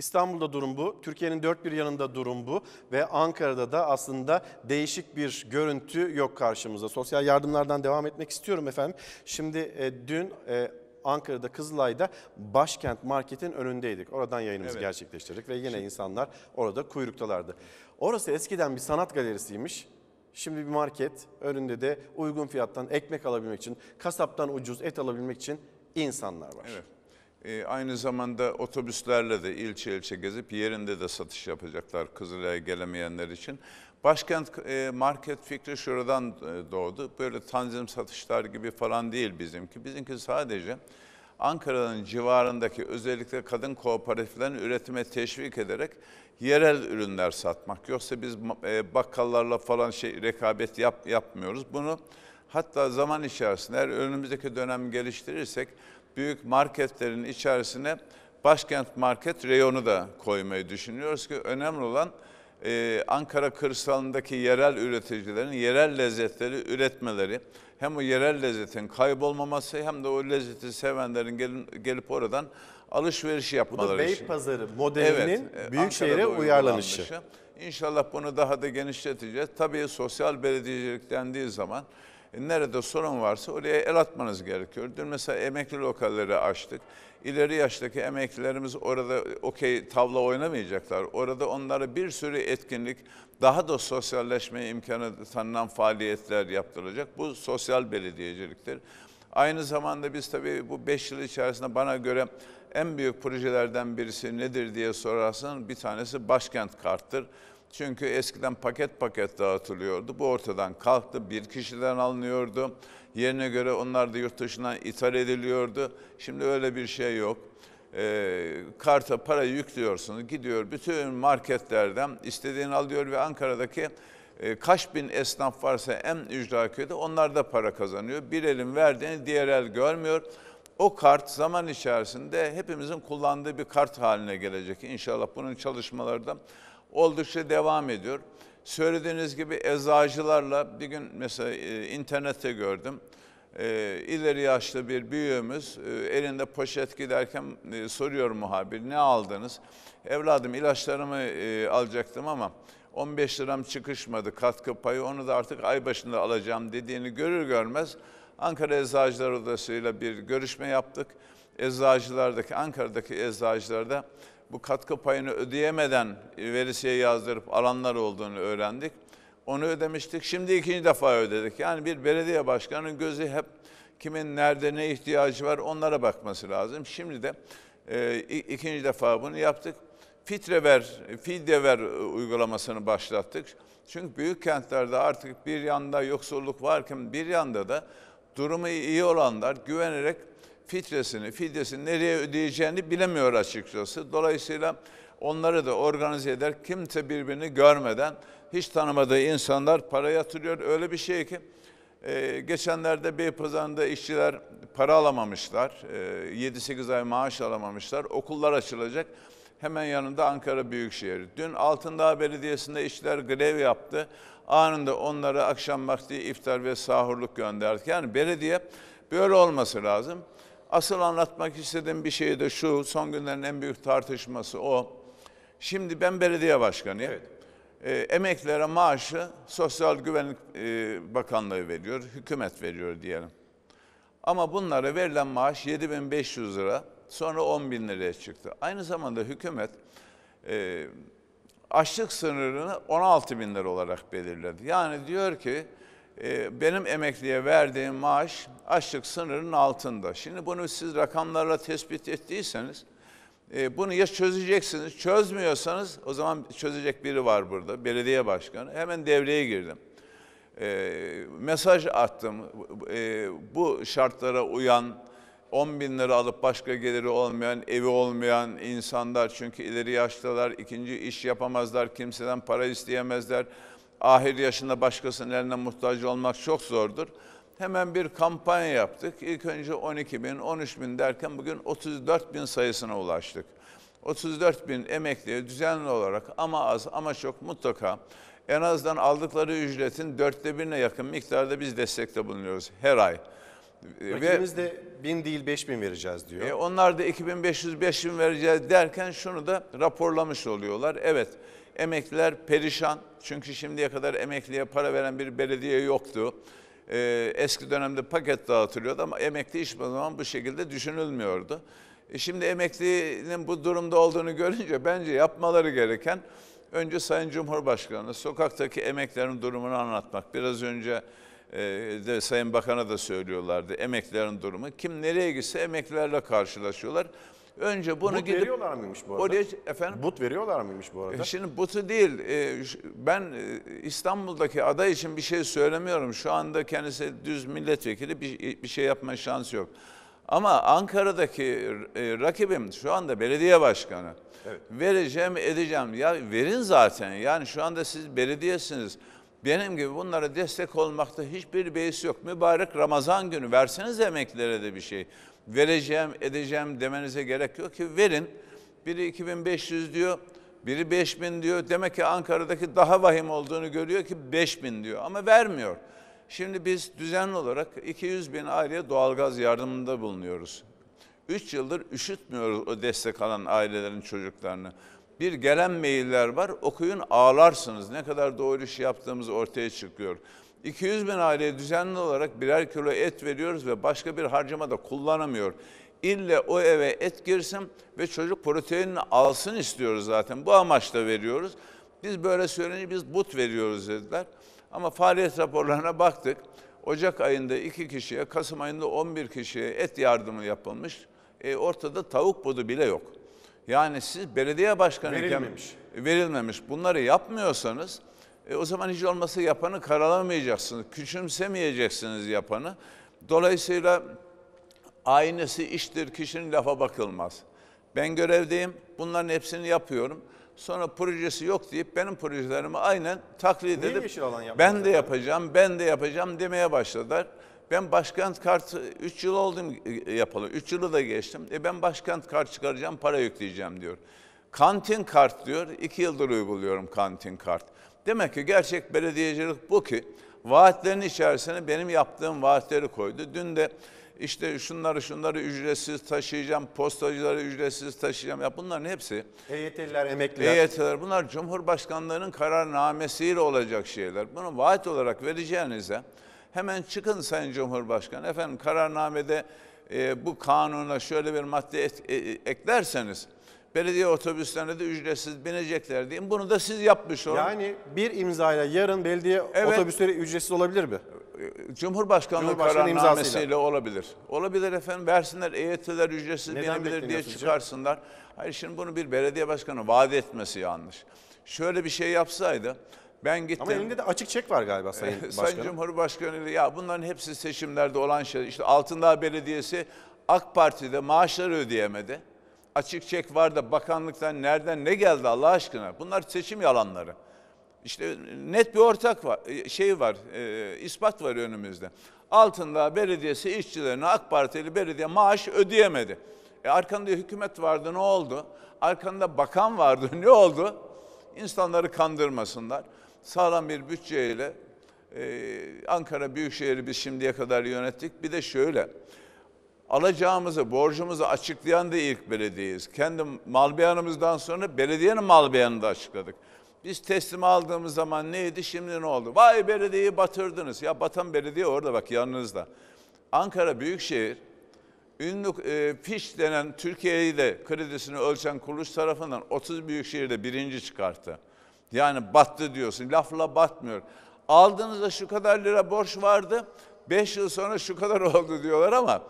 İstanbul'da durum bu, Türkiye'nin dört bir yanında durum bu ve Ankara'da da aslında değişik bir görüntü yok karşımıza. Sosyal yardımlardan devam etmek istiyorum efendim. Şimdi e, dün e, Ankara'da Kızılay'da Başkent Market'in önündeydik. Oradan yayınımızı evet. gerçekleştirdik ve yine Şimdi. insanlar orada kuyruktalardı. Orası eskiden bir sanat galerisiymiş. Şimdi bir market önünde de uygun fiyattan ekmek alabilmek için, kasaptan ucuz et alabilmek için insanlar var. Evet. E, aynı zamanda otobüslerle de ilçe ilçe gezip yerinde de satış yapacaklar Kızılay'a gelemeyenler için. Başkent e, market fikri şuradan e, doğdu. Böyle tanzim satışlar gibi falan değil bizimki. Bizimki sadece Ankara'nın civarındaki özellikle kadın kooperatiflerin üretime teşvik ederek yerel ürünler satmak. Yoksa biz e, bakkallarla falan şey rekabet yap, yapmıyoruz. Bunu hatta zaman içerisinde eğer önümüzdeki dönem geliştirirsek büyük marketlerin içerisine başkent market reyonu da koymayı düşünüyoruz ki önemli olan e, Ankara kırsalındaki yerel üreticilerin yerel lezzetleri üretmeleri hem o yerel lezzetin kaybolmaması hem de o lezzeti sevenlerin gelin, gelip oradan alışveriş yapmaları Bu da Beypazarı modelinin evet, e, büyük şehre uyarlanışı. İnşallah bunu daha da genişleteceğiz. Tabii sosyal belediyecilik dendiği zaman e, nerede sorun varsa oraya el atmanız gerekiyor. Dün mesela emekli lokalleri açtık. İleri yaştaki emeklilerimiz orada e, okey tavla oynamayacaklar. Orada onlara bir sürü etkinlik, daha da sosyalleşme imkanı tanınan faaliyetler yaptırılacak. Bu sosyal belediyeciliktir. Aynı zamanda biz tabii bu 5 yıl içerisinde bana göre en büyük projelerden birisi nedir diye sorarsan bir tanesi başkent karttır. Çünkü eskiden paket paket dağıtılıyordu. Bu ortadan kalktı. Bir kişiden alınıyordu. Yerine göre onlar da yurt dışından ithal ediliyordu. Şimdi öyle bir şey yok. E, karta para yüklüyorsunuz. Gidiyor bütün marketlerden istediğini alıyor ve Ankara'daki e, kaç bin esnaf varsa en ücra köyde onlar da para kazanıyor. Bir elin verdiğini diğer el görmüyor. O kart zaman içerisinde hepimizin kullandığı bir kart haline gelecek. İnşallah bunun çalışmaları da oldukça devam ediyor. Söylediğiniz gibi eczacılarla bir gün mesela e, internette gördüm. E, ileri yaşlı bir büyüğümüz e, elinde poşet giderken e, soruyor muhabir ne aldınız? Evladım ilaçlarımı e, alacaktım ama 15 liram çıkışmadı katkı payı onu da artık ay başında alacağım dediğini görür görmez Ankara Eczacılar Odası'yla bir görüşme yaptık. Eczacılardaki, Ankara'daki eczacılarda bu katkı payını ödeyemeden verisiye yazdırıp alanlar olduğunu öğrendik. Onu ödemiştik. Şimdi ikinci defa ödedik. Yani bir belediye başkanının gözü hep kimin nerede ne ihtiyacı var onlara bakması lazım. Şimdi de e, ikinci defa bunu yaptık. Fitrever, Fidyever uygulamasını başlattık. Çünkü büyük kentlerde artık bir yanda yoksulluk varken bir yanda da durumu iyi olanlar güvenerek fitresini, fidyesini nereye ödeyeceğini bilemiyor açıkçası. Dolayısıyla onları da organize eder. Kimse birbirini görmeden hiç tanımadığı insanlar para yatırıyor. Öyle bir şey ki e, geçenlerde Beypazarı'nda işçiler para alamamışlar. E, 7-8 ay maaş alamamışlar. Okullar açılacak. Hemen yanında Ankara Büyükşehir. Dün Altındağ Belediyesi'nde işçiler grev yaptı. Anında onlara akşam vakti iftar ve sahurluk gönderdik. Yani belediye böyle olması lazım. Asıl anlatmak istediğim bir şey de şu, son günlerin en büyük tartışması o. Şimdi ben belediye başkanıyım. Evet. E, ee, emeklere maaşı Sosyal Güvenlik e, Bakanlığı veriyor, hükümet veriyor diyelim. Ama bunlara verilen maaş 7500 lira, sonra 10 bin liraya çıktı. Aynı zamanda hükümet e, açlık sınırını 16 bin lira olarak belirledi. Yani diyor ki e, benim emekliye verdiğim maaş açlık sınırının altında. Şimdi bunu siz rakamlarla tespit ettiyseniz e, bunu ya çözeceksiniz, çözmüyorsanız o zaman çözecek biri var burada, belediye başkanı. Hemen devreye girdim. E, mesaj attım. E, bu şartlara uyan, 10 bin lira alıp başka geliri olmayan, evi olmayan insanlar çünkü ileri yaştalar, ikinci iş yapamazlar, kimseden para isteyemezler. Ahir yaşında başkasının eline muhtaç olmak çok zordur hemen bir kampanya yaptık. İlk önce 12 bin, 13 bin derken bugün 34 bin sayısına ulaştık. 34 bin emekliye düzenli olarak ama az ama çok mutlaka en azından aldıkları ücretin dörtte birine yakın miktarda biz destekte bulunuyoruz her ay. Rakibimiz de bin değil beş bin vereceğiz diyor. E, onlar da 2500 beş bin vereceğiz derken şunu da raporlamış oluyorlar. Evet emekliler perişan çünkü şimdiye kadar emekliye para veren bir belediye yoktu e, eski dönemde paket dağıtılıyordu ama emekli iş zaman bu şekilde düşünülmüyordu. E şimdi emeklinin bu durumda olduğunu görünce bence yapmaları gereken önce Sayın Cumhurbaşkanı sokaktaki emeklerin durumunu anlatmak. Biraz önce e, de Sayın Bakan'a da söylüyorlardı emeklerin durumu. Kim nereye gitse emeklilerle karşılaşıyorlar. Önce bunu but gidip... veriyorlar mıymış bu arada? Oraya, efendim? But veriyorlar mıymış bu arada? E, şimdi butu değil. E, ben e, İstanbul'daki aday için bir şey söylemiyorum. Şu anda kendisi düz milletvekili bir, bir şey yapma şansı yok. Ama Ankara'daki rakibim şu anda belediye başkanı. Evet. Vereceğim, edeceğim. Ya verin zaten. Yani şu anda siz belediyesiniz. Benim gibi bunlara destek olmakta hiçbir beis yok. Mübarek Ramazan günü verseniz emeklilere de bir şey vereceğim, edeceğim demenize gerek yok ki verin. Biri 2500 diyor, biri 5000 diyor. Demek ki Ankara'daki daha vahim olduğunu görüyor ki 5000 diyor ama vermiyor. Şimdi biz düzenli olarak 200 bin aileye doğalgaz yardımında bulunuyoruz. 3 yıldır üşütmüyoruz o destek alan ailelerin çocuklarını. Bir gelen mailler var okuyun ağlarsınız. Ne kadar doğru iş yaptığımız ortaya çıkıyor. 200 bin aileye düzenli olarak birer kilo et veriyoruz ve başka bir harcama da kullanamıyor. İlle o eve et girsin ve çocuk proteinini alsın istiyoruz zaten. Bu amaçla veriyoruz. Biz böyle söyleyince biz but veriyoruz dediler. Ama faaliyet raporlarına baktık. Ocak ayında 2 kişiye, Kasım ayında 11 kişiye et yardımı yapılmış. E, ortada tavuk budu bile yok. Yani siz belediye başkanı verilmemiş. verilmemiş. Bunları yapmıyorsanız e, o zaman hiç olması yapanı karalamayacaksınız, küçümsemeyeceksiniz yapanı. Dolayısıyla aynısı iştir, kişinin lafa bakılmaz. Ben görevdeyim, bunların hepsini yapıyorum. Sonra projesi yok deyip benim projelerimi aynen taklit Niye edip ben de yapacağım, ben de yapacağım demeye başladılar. Ben başkent kartı 3 yıl oldum e, e, yapalı. 3 yılı da geçtim. E ben başkent kart çıkaracağım, para yükleyeceğim diyor. Kantin kart diyor. 2 yıldır uyguluyorum kantin kart. Demek ki gerçek belediyecilik bu ki vaatlerin içerisine benim yaptığım vaatleri koydu. Dün de işte şunları şunları ücretsiz taşıyacağım, postacıları ücretsiz taşıyacağım. Ya bunların hepsi EYT'liler, emekliler. EYT'ler bunlar Cumhurbaşkanlığının kararnamesiyle olacak şeyler. Bunu vaat olarak vereceğinize hemen çıkın Sayın Cumhurbaşkanı. Efendim kararnamede e, bu kanuna şöyle bir madde et, e, eklerseniz belediye otobüslerine de ücretsiz binecekler diyeyim. Bunu da siz yapmış olun. Yani bir imzayla yarın belediye evet. otobüsleri ücretsiz olabilir mi? Cumhurbaşkanlığı, Cumhurbaşkanlığı kararnamesiyle olabilir. Olabilir efendim versinler EYT'ler ücretsiz Neden binebilir diye çıkarsınlar. Hayır şimdi bunu bir belediye başkanı vaat etmesi yanlış. Şöyle bir şey yapsaydı ben gittim. Ama elinde de açık çek var galiba Sayın Başkanım. Sayın Cumhurbaşkanı ya bunların hepsi seçimlerde olan şey. İşte Altındağ Belediyesi AK Parti'de maaşları ödeyemedi açık çek var da bakanlıktan nereden ne geldi Allah aşkına? Bunlar seçim yalanları. İşte net bir ortak var, e, şey var, e, ispat var önümüzde. Altında belediyesi işçilerine AK Partili belediye maaş ödeyemedi. E arkanda hükümet vardı ne oldu? Arkanda bakan vardı ne oldu? İnsanları kandırmasınlar. Sağlam bir bütçeyle e, Ankara Büyükşehir'i biz şimdiye kadar yönettik. Bir de şöyle, alacağımızı, borcumuzu açıklayan da ilk belediyeyiz. Kendi mal beyanımızdan sonra belediyenin mal beyanını da açıkladık. Biz teslim aldığımız zaman neydi, şimdi ne oldu? Vay belediyeyi batırdınız. Ya batan belediye orada bak yanınızda. Ankara Büyükşehir, ünlü e, Fiş denen Türkiye'de kredisini ölçen kuruluş tarafından 30 büyükşehirde birinci çıkarttı. Yani battı diyorsun, lafla batmıyor. Aldığınızda şu kadar lira borç vardı, 5 yıl sonra şu kadar oldu diyorlar ama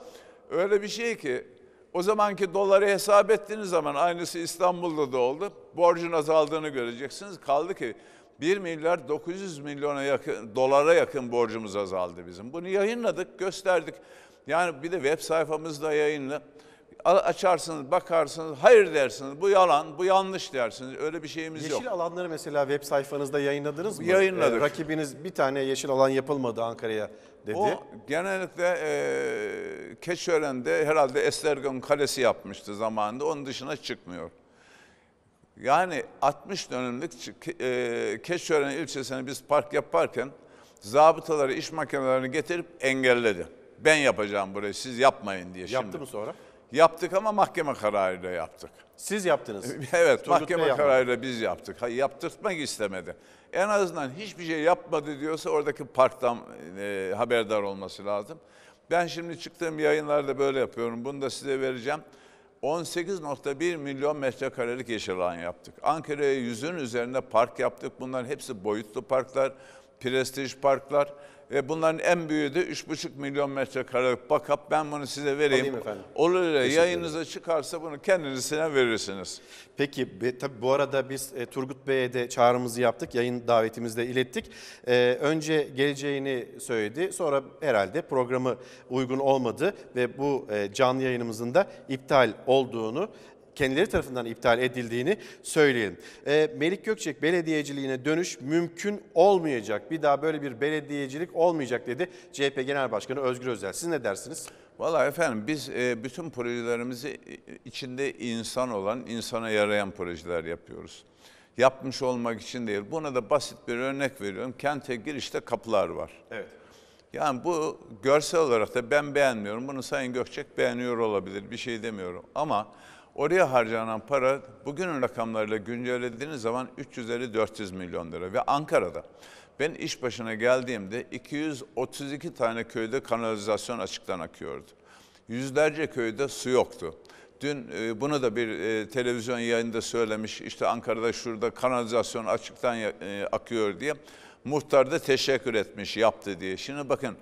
Öyle bir şey ki o zamanki doları hesap ettiğiniz zaman aynısı İstanbul'da da oldu. Borcun azaldığını göreceksiniz. Kaldı ki 1 milyar 900 milyona yakın dolara yakın borcumuz azaldı bizim. Bunu yayınladık, gösterdik. Yani bir de web sayfamızda yayınlı. Açarsınız, bakarsınız, hayır dersiniz, bu yalan, bu yanlış dersiniz. Öyle bir şeyimiz yeşil yok. Yeşil alanları mesela web sayfanızda yayınladınız mı? Yayınladık. Ee, rakibiniz bir tane yeşil alan yapılmadı Ankara'ya dedi. O genellikle e, Keçören'de herhalde Estergon Kalesi yapmıştı zamanında. Onun dışına çıkmıyor. Yani 60 dönümlük e, Keçören ilçesine biz park yaparken zabıtaları, iş makinelerini getirip engelledi. Ben yapacağım burayı, siz yapmayın diye Yaptı şimdi. mı sonra? Yaptık ama mahkeme kararıyla yaptık. Siz yaptınız. Evet, Turgut mahkeme kararıyla biz yaptık. yaptırtmak istemedi en azından hiçbir şey yapmadı diyorsa oradaki parktan e, haberdar olması lazım. Ben şimdi çıktığım yayınlarda böyle yapıyorum. Bunu da size vereceğim. 18.1 milyon metrekarelik yeşil alan yaptık. Ankara'ya yüzün üzerinde park yaptık. Bunların hepsi boyutlu parklar, prestij parklar. Ve bunların en büyüğü de 3,5 milyon metrekarelik bakap. Ben bunu size vereyim. Olur ya yayınıza çıkarsa bunu kendisine verirsiniz. Peki be, tabii bu arada biz e, Turgut Bey'e de çağrımızı yaptık. Yayın davetimizde ilettik. E, önce geleceğini söyledi. Sonra herhalde programı uygun olmadı ve bu e, canlı yayınımızın da iptal olduğunu kendileri tarafından iptal edildiğini söyleyelim. E, Melik Gökçek belediyeciliğine dönüş mümkün olmayacak. Bir daha böyle bir belediyecilik olmayacak dedi CHP Genel Başkanı Özgür Özel. Siz ne dersiniz? Vallahi efendim biz e, bütün projelerimizi e, içinde insan olan, insana yarayan projeler yapıyoruz. Yapmış olmak için değil. Buna da basit bir örnek veriyorum. Kente girişte kapılar var. Evet. Yani bu görsel olarak da ben beğenmiyorum. Bunu Sayın Gökçek beğeniyor olabilir. Bir şey demiyorum. Ama Oraya harcanan para bugünün rakamlarıyla güncellediğiniz zaman 350-400 milyon lira ve Ankara'da. Ben iş başına geldiğimde 232 tane köyde kanalizasyon açıktan akıyordu. Yüzlerce köyde su yoktu. Dün e, bunu da bir e, televizyon yayında söylemiş işte Ankara'da şurada kanalizasyon açıktan e, akıyor diye. Muhtar da teşekkür etmiş yaptı diye. Şimdi bakın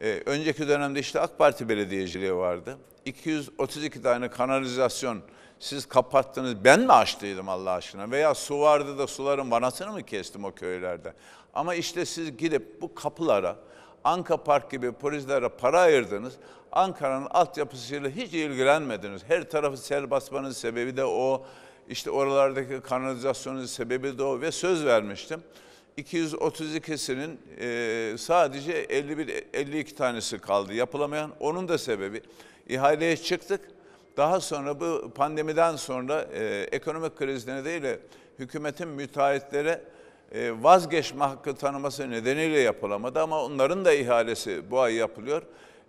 ee, önceki dönemde işte AK Parti belediyeciliği vardı. 232 tane kanalizasyon siz kapattınız. Ben mi açtıydım Allah aşkına? Veya su vardı da suların vanasını mı kestim o köylerde? Ama işte siz gidip bu kapılara, Anka Park gibi projelere para ayırdınız. Ankara'nın altyapısıyla hiç ilgilenmediniz. Her tarafı sel basmanın sebebi de o. İşte oralardaki kanalizasyonun sebebi de o ve söz vermiştim. 232'sinin e, sadece 51 52 tanesi kaldı yapılamayan. Onun da sebebi ihaleye çıktık. Daha sonra bu pandemiden sonra e, ekonomik kriz nedeniyle hükümetin müteahhitlere e, vazgeçme hakkı tanıması nedeniyle yapılamadı ama onların da ihalesi bu ay yapılıyor.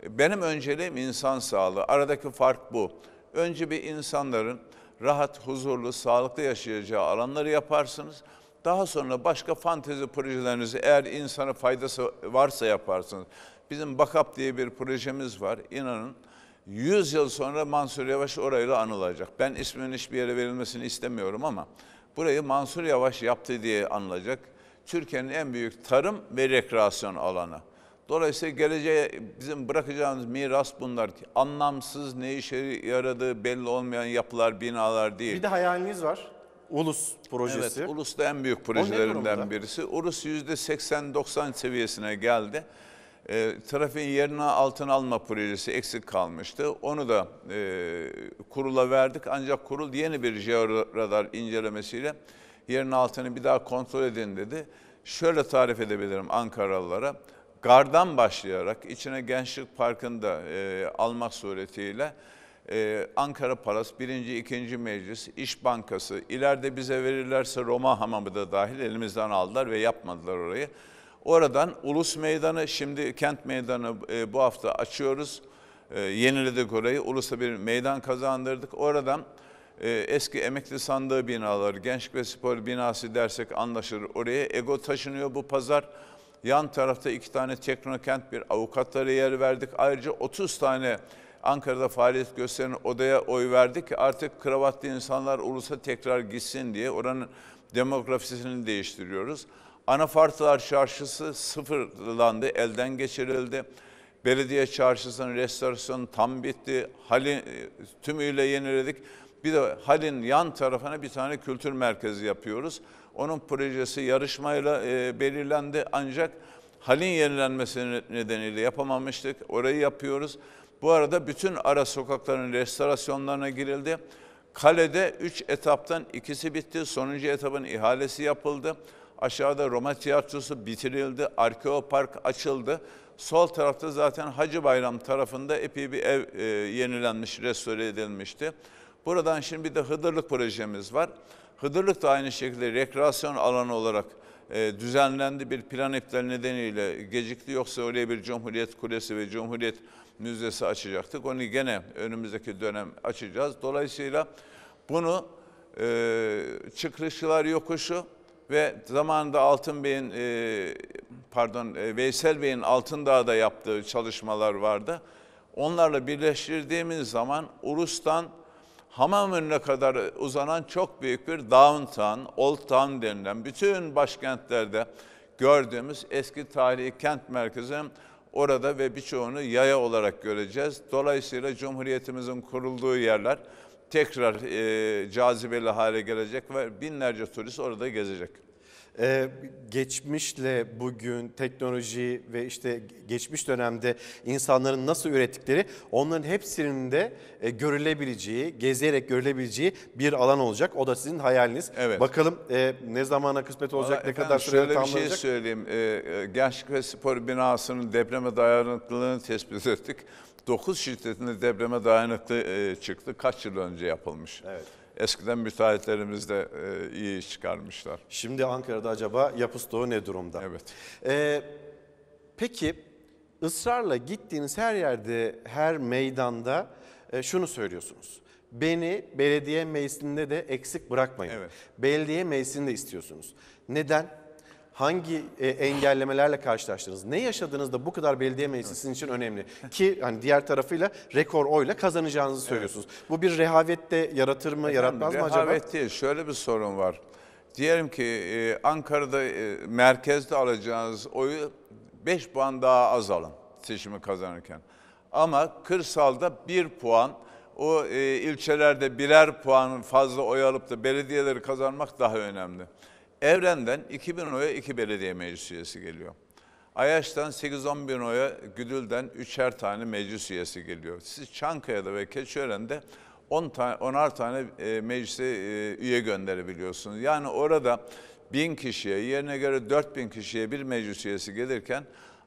Benim önceliğim insan sağlığı. Aradaki fark bu. Önce bir insanların rahat, huzurlu, sağlıklı yaşayacağı alanları yaparsınız. Daha sonra başka fantezi projelerinizi eğer insana faydası varsa yaparsınız. Bizim Bakap diye bir projemiz var. İnanın 100 yıl sonra Mansur Yavaş orayla anılacak. Ben isminin hiçbir yere verilmesini istemiyorum ama burayı Mansur Yavaş yaptı diye anılacak. Türkiye'nin en büyük tarım ve rekreasyon alanı. Dolayısıyla geleceğe bizim bırakacağımız miras bunlar. Anlamsız, ne işe yaradığı belli olmayan yapılar, binalar değil. Bir de hayaliniz var. Ulus projesi. Evet, Ulus da en büyük projelerimden birisi. Ulus %80-90 seviyesine geldi. E, trafiğin yerine altın alma projesi eksik kalmıştı. Onu da e, kurula verdik ancak kurul yeni bir jeoradar incelemesiyle yerin altını bir daha kontrol edin dedi. Şöyle tarif edebilirim Ankaralılara. Gardan başlayarak içine Gençlik Parkı'nda e, almak suretiyle e, Ankara Palas 1. 2. Meclis, İş Bankası, ileride bize verirlerse Roma Hamamı da dahil elimizden aldılar ve yapmadılar orayı. Oradan Ulus Meydanı, şimdi Kent Meydanı e, bu hafta açıyoruz. E, yeniledik orayı, Ulus'a bir meydan kazandırdık. Oradan e, eski emekli sandığı binaları, gençlik ve spor binası dersek anlaşılır oraya. Ego taşınıyor bu pazar. Yan tarafta iki tane teknokent, bir avukatlara yer verdik. Ayrıca 30 tane Ankara'da faaliyet gösteren odaya oy verdik. Artık kravatlı insanlar ulusa tekrar gitsin diye oranın demografisini değiştiriyoruz. Anafartlar Çarşısı sıfırlandı, elden geçirildi. Belediye çarşısının restorasyonu tam bitti. Halin e, tümüyle yeniledik. Bir de Halin yan tarafına bir tane kültür merkezi yapıyoruz. Onun projesi yarışmayla e, belirlendi ancak Halin yenilenmesi nedeniyle yapamamıştık. Orayı yapıyoruz. Bu arada bütün ara sokakların restorasyonlarına girildi. Kalede 3 etaptan ikisi bitti. Sonuncu etapın ihalesi yapıldı. Aşağıda Roma tiyatrosu bitirildi. Arkeopark açıldı. Sol tarafta zaten Hacı Bayram tarafında epey bir ev e, yenilenmiş, restore edilmişti. Buradan şimdi bir de Hıdırlık projemiz var. Hıdırlık da aynı şekilde rekreasyon alanı olarak e, düzenlendi. Bir plan iptal nedeniyle gecikti. Yoksa oraya bir Cumhuriyet Kulesi ve Cumhuriyet müzesi açacaktık. Onu gene önümüzdeki dönem açacağız. Dolayısıyla bunu e, çıkışlar yokuşu ve zamanında Altın Bey'in e, pardon e, Veysel Bey'in Altındağ'da yaptığı çalışmalar vardı. Onlarla birleştirdiğimiz zaman Urus'tan hamam önüne kadar uzanan çok büyük bir downtown, old town denilen bütün başkentlerde gördüğümüz eski tarihi kent merkezinin orada ve birçoğunu yaya olarak göreceğiz. Dolayısıyla Cumhuriyetimizin kurulduğu yerler tekrar e, cazibeli hale gelecek ve binlerce turist orada gezecek. Ee, geçmişle bugün teknoloji ve işte geçmiş dönemde insanların nasıl ürettikleri onların hepsinin de e, görülebileceği, gezerek görülebileceği bir alan olacak. O da sizin hayaliniz. Evet. Bakalım e, ne zamana kısmet olacak, Vallahi ne kadar sürede tamamlanacak? Şöyle bir şey söyleyeyim. Ee, e, Gençlik ve Spor binasının depreme dayanıklılığını tespit ettik. 9 şiddetinde depreme dayanıklı e, çıktı. Kaç yıl önce yapılmış. Evet. Eskiden müteahhitlerimiz de e, iyi iş çıkarmışlar. Şimdi Ankara'da acaba yapı stoğu ne durumda? Evet. Ee, peki ısrarla gittiğiniz her yerde, her meydanda e, şunu söylüyorsunuz. Beni belediye meclisinde de eksik bırakmayın. Evet. Belediye meclisinde istiyorsunuz. Neden? hangi e, engellemelerle karşılaştınız? Ne yaşadınız da bu kadar belediye meclisi sizin için önemli? Ki hani diğer tarafıyla rekor oyla kazanacağınızı söylüyorsunuz. Evet. Bu bir rehavette yaratır mı, Efendim, yaratmaz mı acaba? Rehavet değil. Şöyle bir sorun var. Diyelim ki e, Ankara'da e, merkezde alacağınız oyu 5 puan daha az alın seçimi kazanırken. Ama kırsalda 1 puan, o e, ilçelerde birer puan fazla oy alıp da belediyeleri kazanmak daha önemli. Evren'den 2 bin oya iki belediye meclis üyesi geliyor. Ayaş'tan 8-10 bin oya, Güdül'den 3'er tane meclis üyesi geliyor. Siz Çankaya'da ve Keçiören'de 10 tane, 10'ar tane e, meclise e, üye gönderebiliyorsunuz. Yani orada 1000 kişiye, yerine göre 4000 kişiye bir meclis üyesi gelirken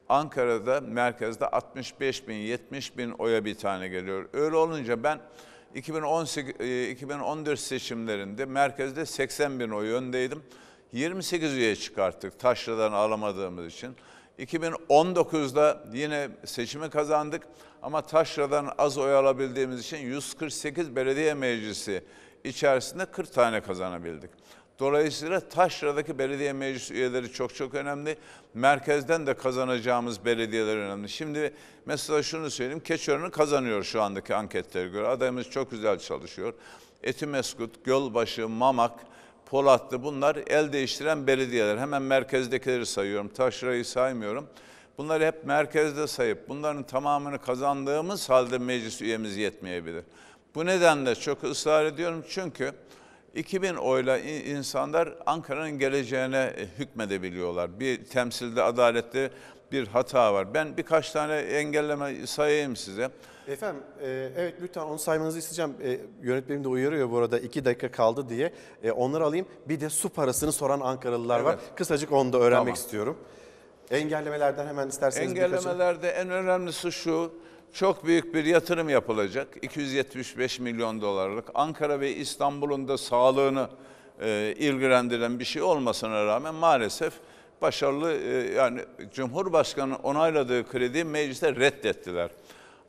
Ankara'da merkezde 65 bin, 70 bin oya bir tane geliyor. Öyle olunca ben 2018, 2014 e, seçimlerinde merkezde 80 bin oy öndeydim. 28 üye çıkarttık taşradan alamadığımız için. 2019'da yine seçimi kazandık ama taşradan az oy alabildiğimiz için 148 belediye meclisi içerisinde 40 tane kazanabildik. Dolayısıyla Taşra'daki belediye meclis üyeleri çok çok önemli. Merkezden de kazanacağımız belediyeler önemli. Şimdi mesela şunu söyleyeyim. Keçiören'i kazanıyor şu andaki anketlere göre. Adayımız çok güzel çalışıyor. Etimeskut, Gölbaşı, Mamak, Polatlı bunlar el değiştiren belediyeler. Hemen merkezdekileri sayıyorum. Taşra'yı saymıyorum. Bunları hep merkezde sayıp bunların tamamını kazandığımız halde meclis üyemiz yetmeyebilir. Bu nedenle çok ısrar ediyorum çünkü 2000 oyla insanlar Ankara'nın geleceğine e, hükmedebiliyorlar. Bir temsilde adalette bir hata var. Ben birkaç tane engelleme sayayım size. Efendim, e, evet lütfen onu saymanızı isteyeceğim. E, yönetmenim de uyarıyor bu arada iki dakika kaldı diye. E, onları alayım. Bir de su parasını soran Ankaralılar var. Kısacık onu da öğrenmek Tamam. istiyorum. Engellemelerden hemen isterseniz birkaçı- Engellemelerde en önemlisi şu, çok büyük bir yatırım yapılacak. 275 milyon dolarlık. Ankara ve İstanbul'un da sağlığını e, ilgilendiren bir şey olmasına rağmen maalesef başarılı e, yani Cumhurbaşkanı onayladığı kredi mecliste reddettiler.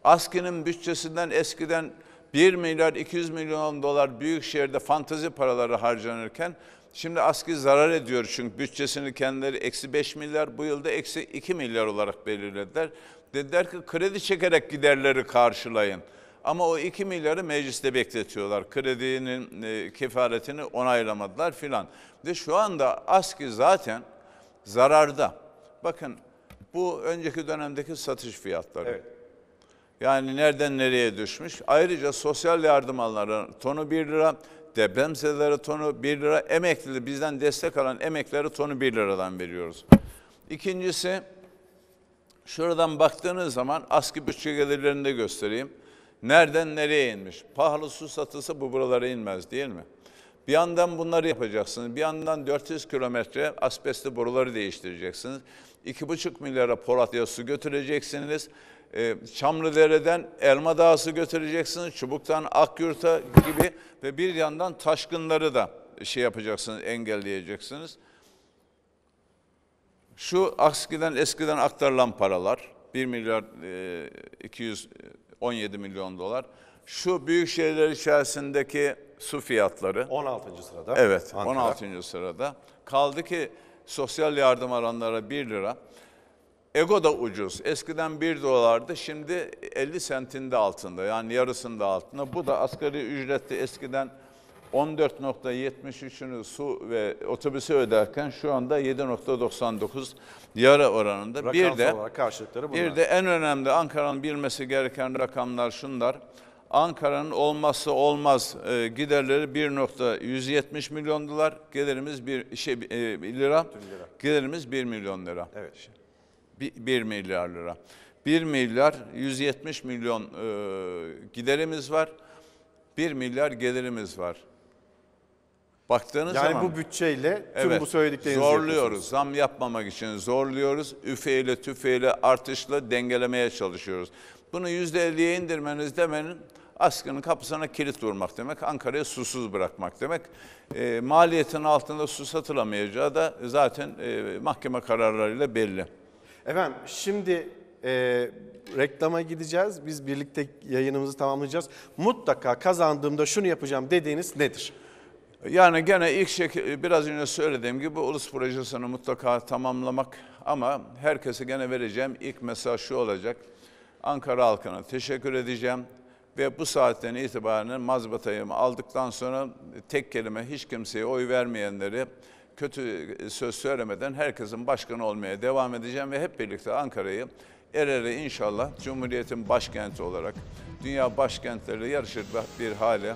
ASKİ'nin bütçesinden eskiden 1 milyar 200 milyon dolar büyük şehirde fantazi paraları harcanırken şimdi ASKİ zarar ediyor çünkü bütçesini kendileri eksi 5 milyar bu yılda eksi 2 milyar olarak belirlediler. Dediler ki kredi çekerek giderleri karşılayın. Ama o 2 milyarı mecliste bekletiyorlar. Kredinin e, kefaretini onaylamadılar filan. Ve şu anda ASKİ zaten zararda. Bakın bu önceki dönemdeki satış fiyatları. Evet. Yani nereden nereye düşmüş? Ayrıca sosyal yardım alanları tonu 1 lira, depremzedelere tonu 1 lira, emekli bizden destek alan emekleri tonu 1 liradan veriyoruz. İkincisi, şuradan baktığınız zaman aski bütçe gelirlerini de göstereyim. Nereden nereye inmiş? Pahalı su satılsa bu buralara inmez değil mi? Bir yandan bunları yapacaksınız. Bir yandan 400 kilometre asbestli boruları değiştireceksiniz. 2,5 milyara Polatya su götüreceksiniz e, ee, Çamlıdere'den Elma Dağı'sı götüreceksiniz, Çubuk'tan Akyurt'a gibi ve bir yandan taşkınları da şey yapacaksınız, engelleyeceksiniz. Şu eskiden eskiden aktarılan paralar 1 milyar e, 217 milyon dolar. Şu büyük şehirler içerisindeki su fiyatları 16. sırada. Evet, Ankara. 16. sırada. Kaldı ki sosyal yardım alanlara 1 lira. Ego da ucuz. Eskiden 1 dolardı, şimdi 50 sentinde altında. Yani yarısında altında. Bu da asgari ücretti. eskiden 14.73'ünü su ve otobüsü öderken şu anda 7.99 yara oranında. Rakamsal bir de karşılıkları bunlar. Bir de en önemli Ankara'nın bilmesi gereken rakamlar şunlar. Ankara'nın olmazsa olmaz e, giderleri 1.170 milyon dolar, gelirimiz bir şey e, lira, lira, gelirimiz 1 milyon lira. Evet. 1 milyar lira. 1 milyar 170 milyon e, giderimiz var. 1 milyar gelirimiz var. Baktığınız yani zaman... Yani bu bütçeyle tüm evet, bu söylediklerinizi Zorluyoruz. Zam yapmamak için zorluyoruz. Üfeyle, tüfeyle, artışla dengelemeye çalışıyoruz. Bunu %50'ye indirmeniz demenin askının kapısına kilit vurmak demek, Ankara'yı susuz bırakmak demek. E, maliyetin altında su satılamayacağı da zaten e, mahkeme kararlarıyla belli. Efendim şimdi e, reklama gideceğiz. Biz birlikte yayınımızı tamamlayacağız. Mutlaka kazandığımda şunu yapacağım dediğiniz nedir? Yani gene ilk şekil, biraz önce söylediğim gibi ulus projesini mutlaka tamamlamak ama herkese gene vereceğim ilk mesaj şu olacak. Ankara halkına teşekkür edeceğim ve bu saatten itibaren mazbatayımı aldıktan sonra tek kelime hiç kimseye oy vermeyenleri kötü e, söz söylemeden herkesin başkanı olmaya devam edeceğim ve hep birlikte Ankara'yı er ere inşallah Cumhuriyet'in başkenti olarak dünya başkentleriyle yarışır bir hale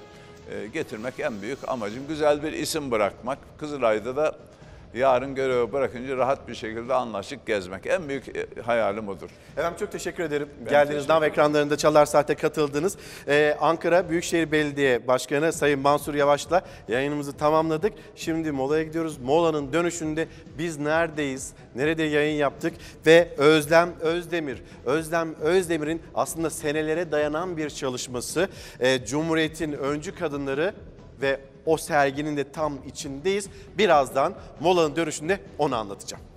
e, getirmek en büyük amacım. Güzel bir isim bırakmak. Kızılay'da da yarın görevi bırakınca rahat bir şekilde anlaşık gezmek. En büyük e, hayalim odur. Efendim çok teşekkür ederim. Ben Geldiniz nam ekranlarında Çalar Saat'e katıldınız. Ee, Ankara Büyükşehir Belediye Başkanı Sayın Mansur Yavaş'la yayınımızı tamamladık. Şimdi molaya gidiyoruz. Molanın dönüşünde biz neredeyiz, nerede yayın yaptık ve Özlem Özdemir, Özlem Özdemir'in aslında senelere dayanan bir çalışması. Ee, Cumhuriyet'in öncü kadınları ve o serginin de tam içindeyiz. Birazdan molanın dönüşünde onu anlatacağım.